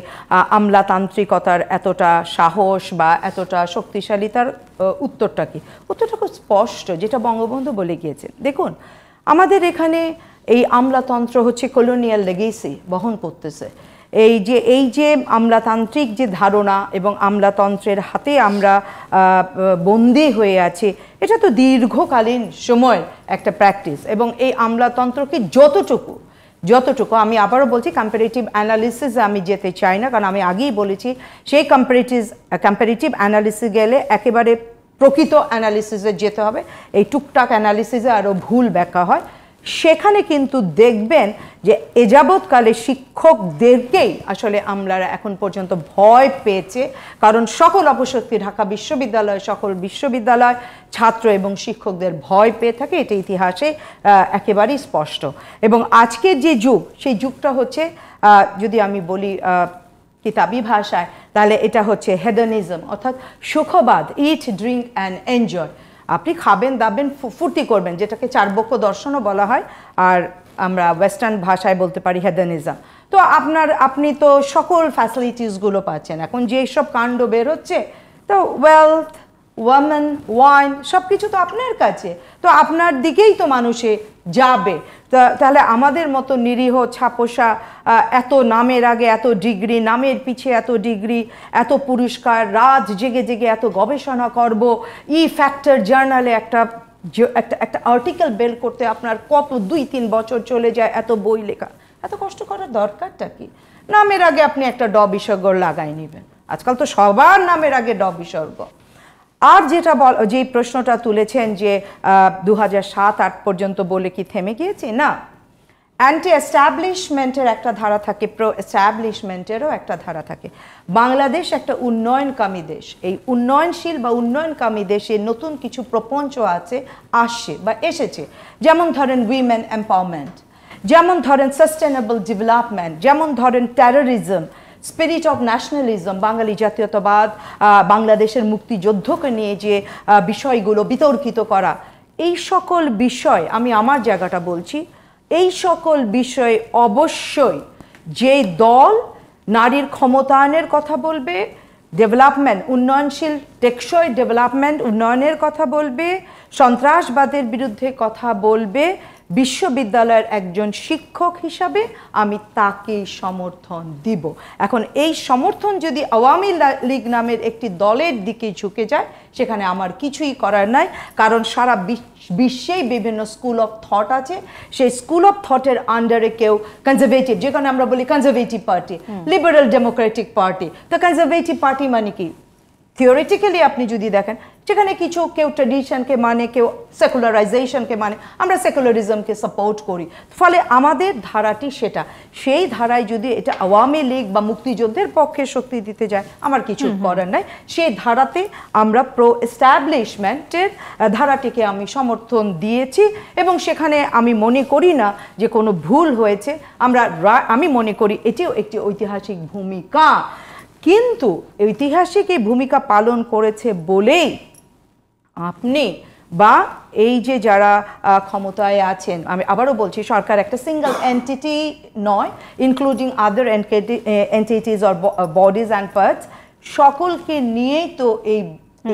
আমলাতান্ত্রিকতার এতটা সাহস বা এতটা শক্তিশালী তার উত্তরটা কি উত্তরটা খুব স্পষ্ট যেটা বঙ্গবন্ধু বলে গিয়েছেন দেখুন আমাদের এখানে এই আমলাতন্ত্র হচ্ছে কলোনিয়াল লেগেসি বহন করতেছে এই যে এই যে আমলাতান্ত্রিক যে ধারণা এবং আমলাতন্ত্রের হাতে আমরা বন্দী হয়ে আছি এটা তো দীর্ঘকালীন সময় একটা প্র্যাকটিস এবং এই আমলাতন্ত্রকে যতটুকু যতটুকু আমি আবারও বলছি কম্পারেটিভ অ্যানালিসিসে আমি যেতে চাই না কারণ আমি আগেই বলেছি সেই কম্পারেটিভ কম্পারেটিভ অ্যানালিসিস গেলে একেবারে প্রকৃত অ্যানালিসিসে যেতে হবে এই টুকটাক অ্যানালিসিসে আরও ভুল ব্যাখ্যা হয় সেখানে কিন্তু দেখবেন যে এযাবৎকালে শিক্ষকদেরকেই আসলে আমরা এখন পর্যন্ত ভয় পেয়েছে কারণ সকল অপশক্তি ঢাকা বিশ্ববিদ্যালয় সকল বিশ্ববিদ্যালয় ছাত্র এবং শিক্ষকদের ভয় পেয়ে থাকে এটা ইতিহাসে একেবারেই স্পষ্ট এবং আজকের যে যুগ সেই যুগটা হচ্ছে যদি আমি বলি কিতাবি ভাষায় তাহলে এটা হচ্ছে হেডনিজম অর্থাৎ সুখবাদ ইট ড্রিঙ্ক অ্যান্ড এনজয় আপনি খাবেন দাবেন ফুর্তি করবেন যেটাকে চারবক্য দর্শনও বলা হয় আর আমরা ওয়েস্টার্ন ভাষায় বলতে পারি হেডনিজম তো আপনার আপনি তো সকল ফ্যাসিলিটিসগুলো পাচ্ছেন এখন যেসব কাণ্ড বের হচ্ছে তো ওয়েলথ ওয়ামেন ওয়াইন সব কিছু তো আপনার কাছে তো আপনার দিকেই তো মানুষে যাবে তাহলে আমাদের মতো নিরীহ ছাপোষা এত নামের আগে এত ডিগ্রি নামের পিছে এত ডিগ্রি এত পুরস্কার রাজ জেগে জেগে এত গবেষণা করব ই ফ্যাক্টর জার্নালে একটা একটা একটা আর্টিকেল বের করতে আপনার কত দুই তিন বছর চলে যায় এত বই লেখা এত কষ্ট করার দরকারটা কি নামের আগে আপনি একটা ড বিসর্গ লাগাই নেবেন আজকাল তো সবার নামের আগে ড বিসর্গ আর যেটা বল যে প্রশ্নটা তুলেছেন যে দু সাত আট পর্যন্ত বলে কি থেমে গিয়েছে না অ্যান্টি অ্যাস্টাবলিশমেন্টের একটা ধারা থাকে প্রো অ্যাস্টাবলিশমেন্টেরও একটা ধারা থাকে বাংলাদেশ একটা উন্নয়নকামী দেশ এই উন্নয়নশীল বা উন্নয়নকামী দেশে নতুন কিছু প্রপঞ্চ আছে আসছে বা এসেছে যেমন ধরেন উইমেন এম্পাওয়ারমেন্ট যেমন ধরেন সাস্টেনেবল ডেভেলপমেন্ট যেমন ধরেন terrorism spirit of nationalism Bengali জাতীয়তাবাদ বাংলাদেশের মুক্তিযোদ্ধকে নিয়ে যে বিষয়গুলো বিতর্কিত করা এই সকল বিষয় আমি আমার জায়গাটা বলছি এই সকল বিষয় অবশ্যই যে দল নারীর ক্ষমতায়নের কথা বলবে ডেভেলপমেন্ট উন্নয়নশীল টেকসই ডেভেলপমেন্ট উন্নয়নের কথা বলবে সন্ত্রাসবাদের বিরুদ্ধে কথা বলবে বিশ্ববিদ্যালয়ের একজন শিক্ষক হিসাবে আমি তাকেই সমর্থন দিব এখন এই সমর্থন যদি আওয়ামী লীগ নামের একটি দলের দিকে ঝুঁকে যায় সেখানে আমার কিছুই করার নাই কারণ সারা বিশ্বেই বিভিন্ন স্কুল অফ থট আছে সেই স্কুল অফ থটের আন্ডারে কেউ কনজারভেটিভ যেখানে আমরা বলি conservative party liberal democratic party তো কনজারভেটিভ পার্টি মানে কি থিওরিটিক্যালি আপনি যদি দেখেন সেখানে কিছু কেউ ট্রেডিশনকে মানে কেউ সেকুলারাইজেশনকে মানে আমরা সেকুলারিজমকে সাপোর্ট করি ফলে আমাদের ধারাটি সেটা সেই ধারায় যদি এটা আওয়ামী লীগ বা মুক্তিযুদ্ধের পক্ষে শক্তি দিতে যায় আমার কিছু করার নাই সেই ধারাতে আমরা প্রো এস্টাবলিশমেন্টের ধারাটিকে আমি সমর্থন দিয়েছি এবং সেখানে আমি মনে করি না যে কোনো ভুল হয়েছে আমরা আমি মনে করি এটিও একটি ঐতিহাসিক ভূমিকা কিন্তু ঐতিহাসিক এই ভূমিকা পালন করেছে বলেই আপনি বা এই যে যারা ক্ষমতায় আছেন আমি আবারও বলছি সরকার একটা সিঙ্গেল এন্টিটি নয় including other entities or bodies and parts সকলকে নিয়েই তো এই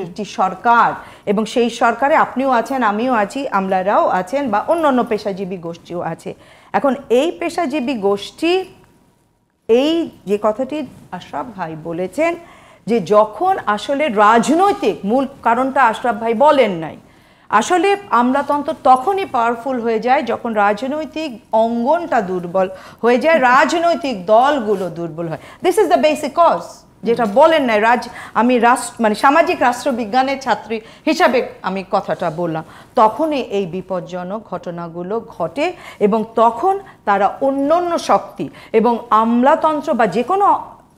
একটি সরকার এবং সেই সরকারে আপনিও আছেন আমিও আছি আমলারাও আছেন বা অন্য অন্য পেশাজীবী গোষ্ঠীও আছে এখন এই পেশাজীবী গোষ্ঠী এই যে কথাটি আশরাফ ভাই বলেছেন যে যখন আসলে রাজনৈতিক মূল কারণটা আশরাফ ভাই বলেন নাই আসলে আমলাতন্ত্র তখনই পাওয়ারফুল হয়ে যায় যখন রাজনৈতিক অঙ্গনটা দুর্বল হয়ে যায় রাজনৈতিক দলগুলো দুর্বল হয় this is the basic cause যেটা বলেন নাই রাজ আমি রাষ্ট্র মানে সামাজিক রাষ্ট্রবিজ্ঞানের ছাত্রী হিসাবে আমি কথাটা বললাম তখনই এই বিপজ্জনক ঘটনাগুলো ঘটে এবং তখন তারা অন্য অন্য শক্তি এবং আমলাতন্ত্র বা যে কোনো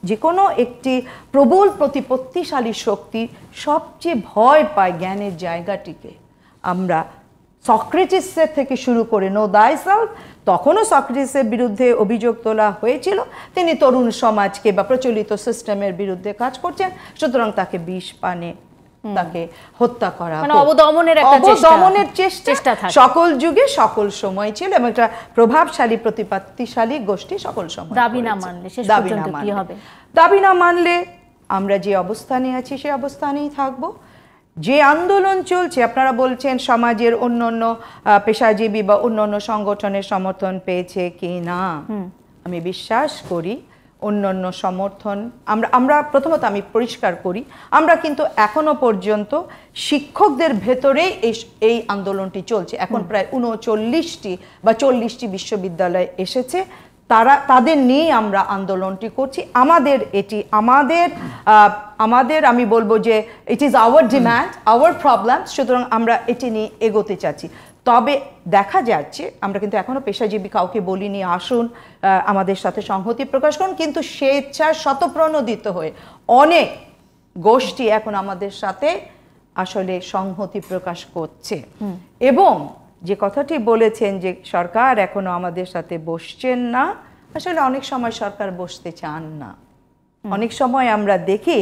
যে কোনো একটি প্রবল প্রতিপত্তিশালী শক্তি সবচেয়ে ভয় পায় জ্ঞানের জায়গাটিকে আমরা সক্রেটিসের থেকে শুরু করে নো দায়সাল তখনও সক্রেটিসের বিরুদ্ধে অভিযোগ তোলা হয়েছিল তিনি তরুণ সমাজকে বা প্রচলিত সিস্টেমের বিরুদ্ধে কাজ করছেন সুতরাং তাকে বিষ পানে তাকে হত্যা করা মানে অবদমনের অবদমনের চেষ্টা সকল যুগে সকল সময় ছিল এবং একটা প্রভাবশালী প্রতিপত্তিশালী গোষ্ঠী সকল সময় দাবি না মানলে দাবি না মানলে দাবি না মানলে আমরা যে অবস্থানে আছি সে অবস্থানেই থাকবো যে আন্দোলন চলছে আপনারা বলছেন সমাজের অন্য অন্য পেশাজীবী বা অন্য অন্য সংগঠনের সমর্থন পেয়েছে কি না আমি বিশ্বাস করি অন্যান্য সমর্থন আমরা আমরা প্রথমত আমি পরিষ্কার করি আমরা কিন্তু এখনো পর্যন্ত শিক্ষকদের ভেতরে এই এই আন্দোলনটি চলছে এখন প্রায় উনচল্লিশটি বা চল্লিশটি বিশ্ববিদ্যালয় এসেছে তারা তাদের নিয়ে আমরা আন্দোলনটি করছি আমাদের এটি আমাদের আমাদের আমি বলবো যে it is our demand our problem সুতরাং আমরা এটি নিয়ে এগোতে চাচ্ছি তবে দেখা যাচ্ছে আমরা কিন্তু এখনও পেশাজীবী কাউকে বলিনি আসুন আমাদের সাথে সংহতি প্রকাশ করুন কিন্তু স্বেচ্ছা শতপ্রণোদিত হয়ে অনেক গোষ্ঠী এখন আমাদের সাথে আসলে সংহতি প্রকাশ করছে এবং যে কথাটি বলেছেন যে সরকার এখনও আমাদের সাথে বসছেন না আসলে অনেক সময় সরকার বসতে চান না অনেক সময় আমরা দেখি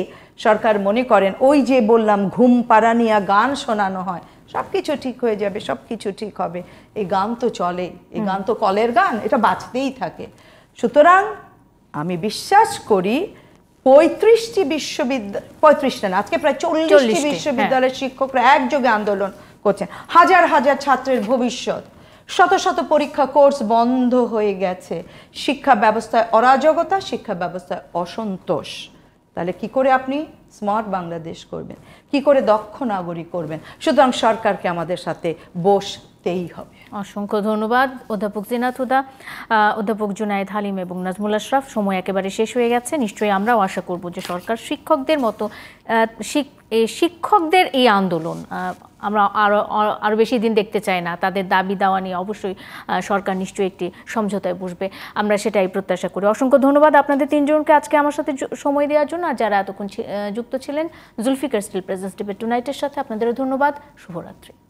সরকার মনে করেন ওই যে বললাম ঘুম পাড়ানিয়া গান শোনানো হয় সব কিছু ঠিক হয়ে যাবে সব কিছু ঠিক হবে এই গান তো চলে এই গান তো কলের গান এটা বাঁচতেই থাকে সুতরাং আমি বিশ্বাস করি পঁয়ত্রিশটি বিশ্ববিদ্যালয় পঁয়ত্রিশটা না আজকে প্রায় চল্লিশটি হ্যাঁ। বিশ্ববিদ্যালয়ের শিক্ষকরা একযোগে আন্দোলন করছেন হাজার হাজার ছাত্রের ভবিষ্যৎ শত শত পরীক্ষা কোর্স বন্ধ হয়ে গেছে শিক্ষা ব্যবস্থায় অরাজকতা শিক্ষা ব্যবস্থায় অসন্তোষ তাহলে কি করে আপনি স্মার্ট বাংলাদেশ করবেন কি করে দক্ষ নাগরিক করবেন সুতরাং সরকারকে আমাদের সাথে বসতেই হবে অসংখ্য ধন্যবাদ অধ্যাপক জিনাত হুদা অধ্যাপক জুনায়দ হালিম এবং নাজমুল আশরাফ সময় একেবারে শেষ হয়ে গেছে নিশ্চয়ই আমরাও আশা করব যে সরকার শিক্ষকদের মতো শিক্ষকদের এই আন্দোলন আমরা আরও আরও বেশি দিন দেখতে চাই না তাদের দাবি দাওয়া নিয়ে অবশ্যই সরকার নিশ্চয়ই একটি সমঝোতায় বসবে আমরা সেটাই প্রত্যাশা করি অসংখ্য ধন্যবাদ আপনাদের তিনজনকে আজকে আমার সাথে সময় দেওয়ার জন্য আর যারা এতক্ষণ যুক্ত ছিলেন জুলফিকার স্টিল প্রেজেন্স ডিবেট টুনাইটের সাথে আপনাদেরও ধন্যবাদ শুভরাত্রি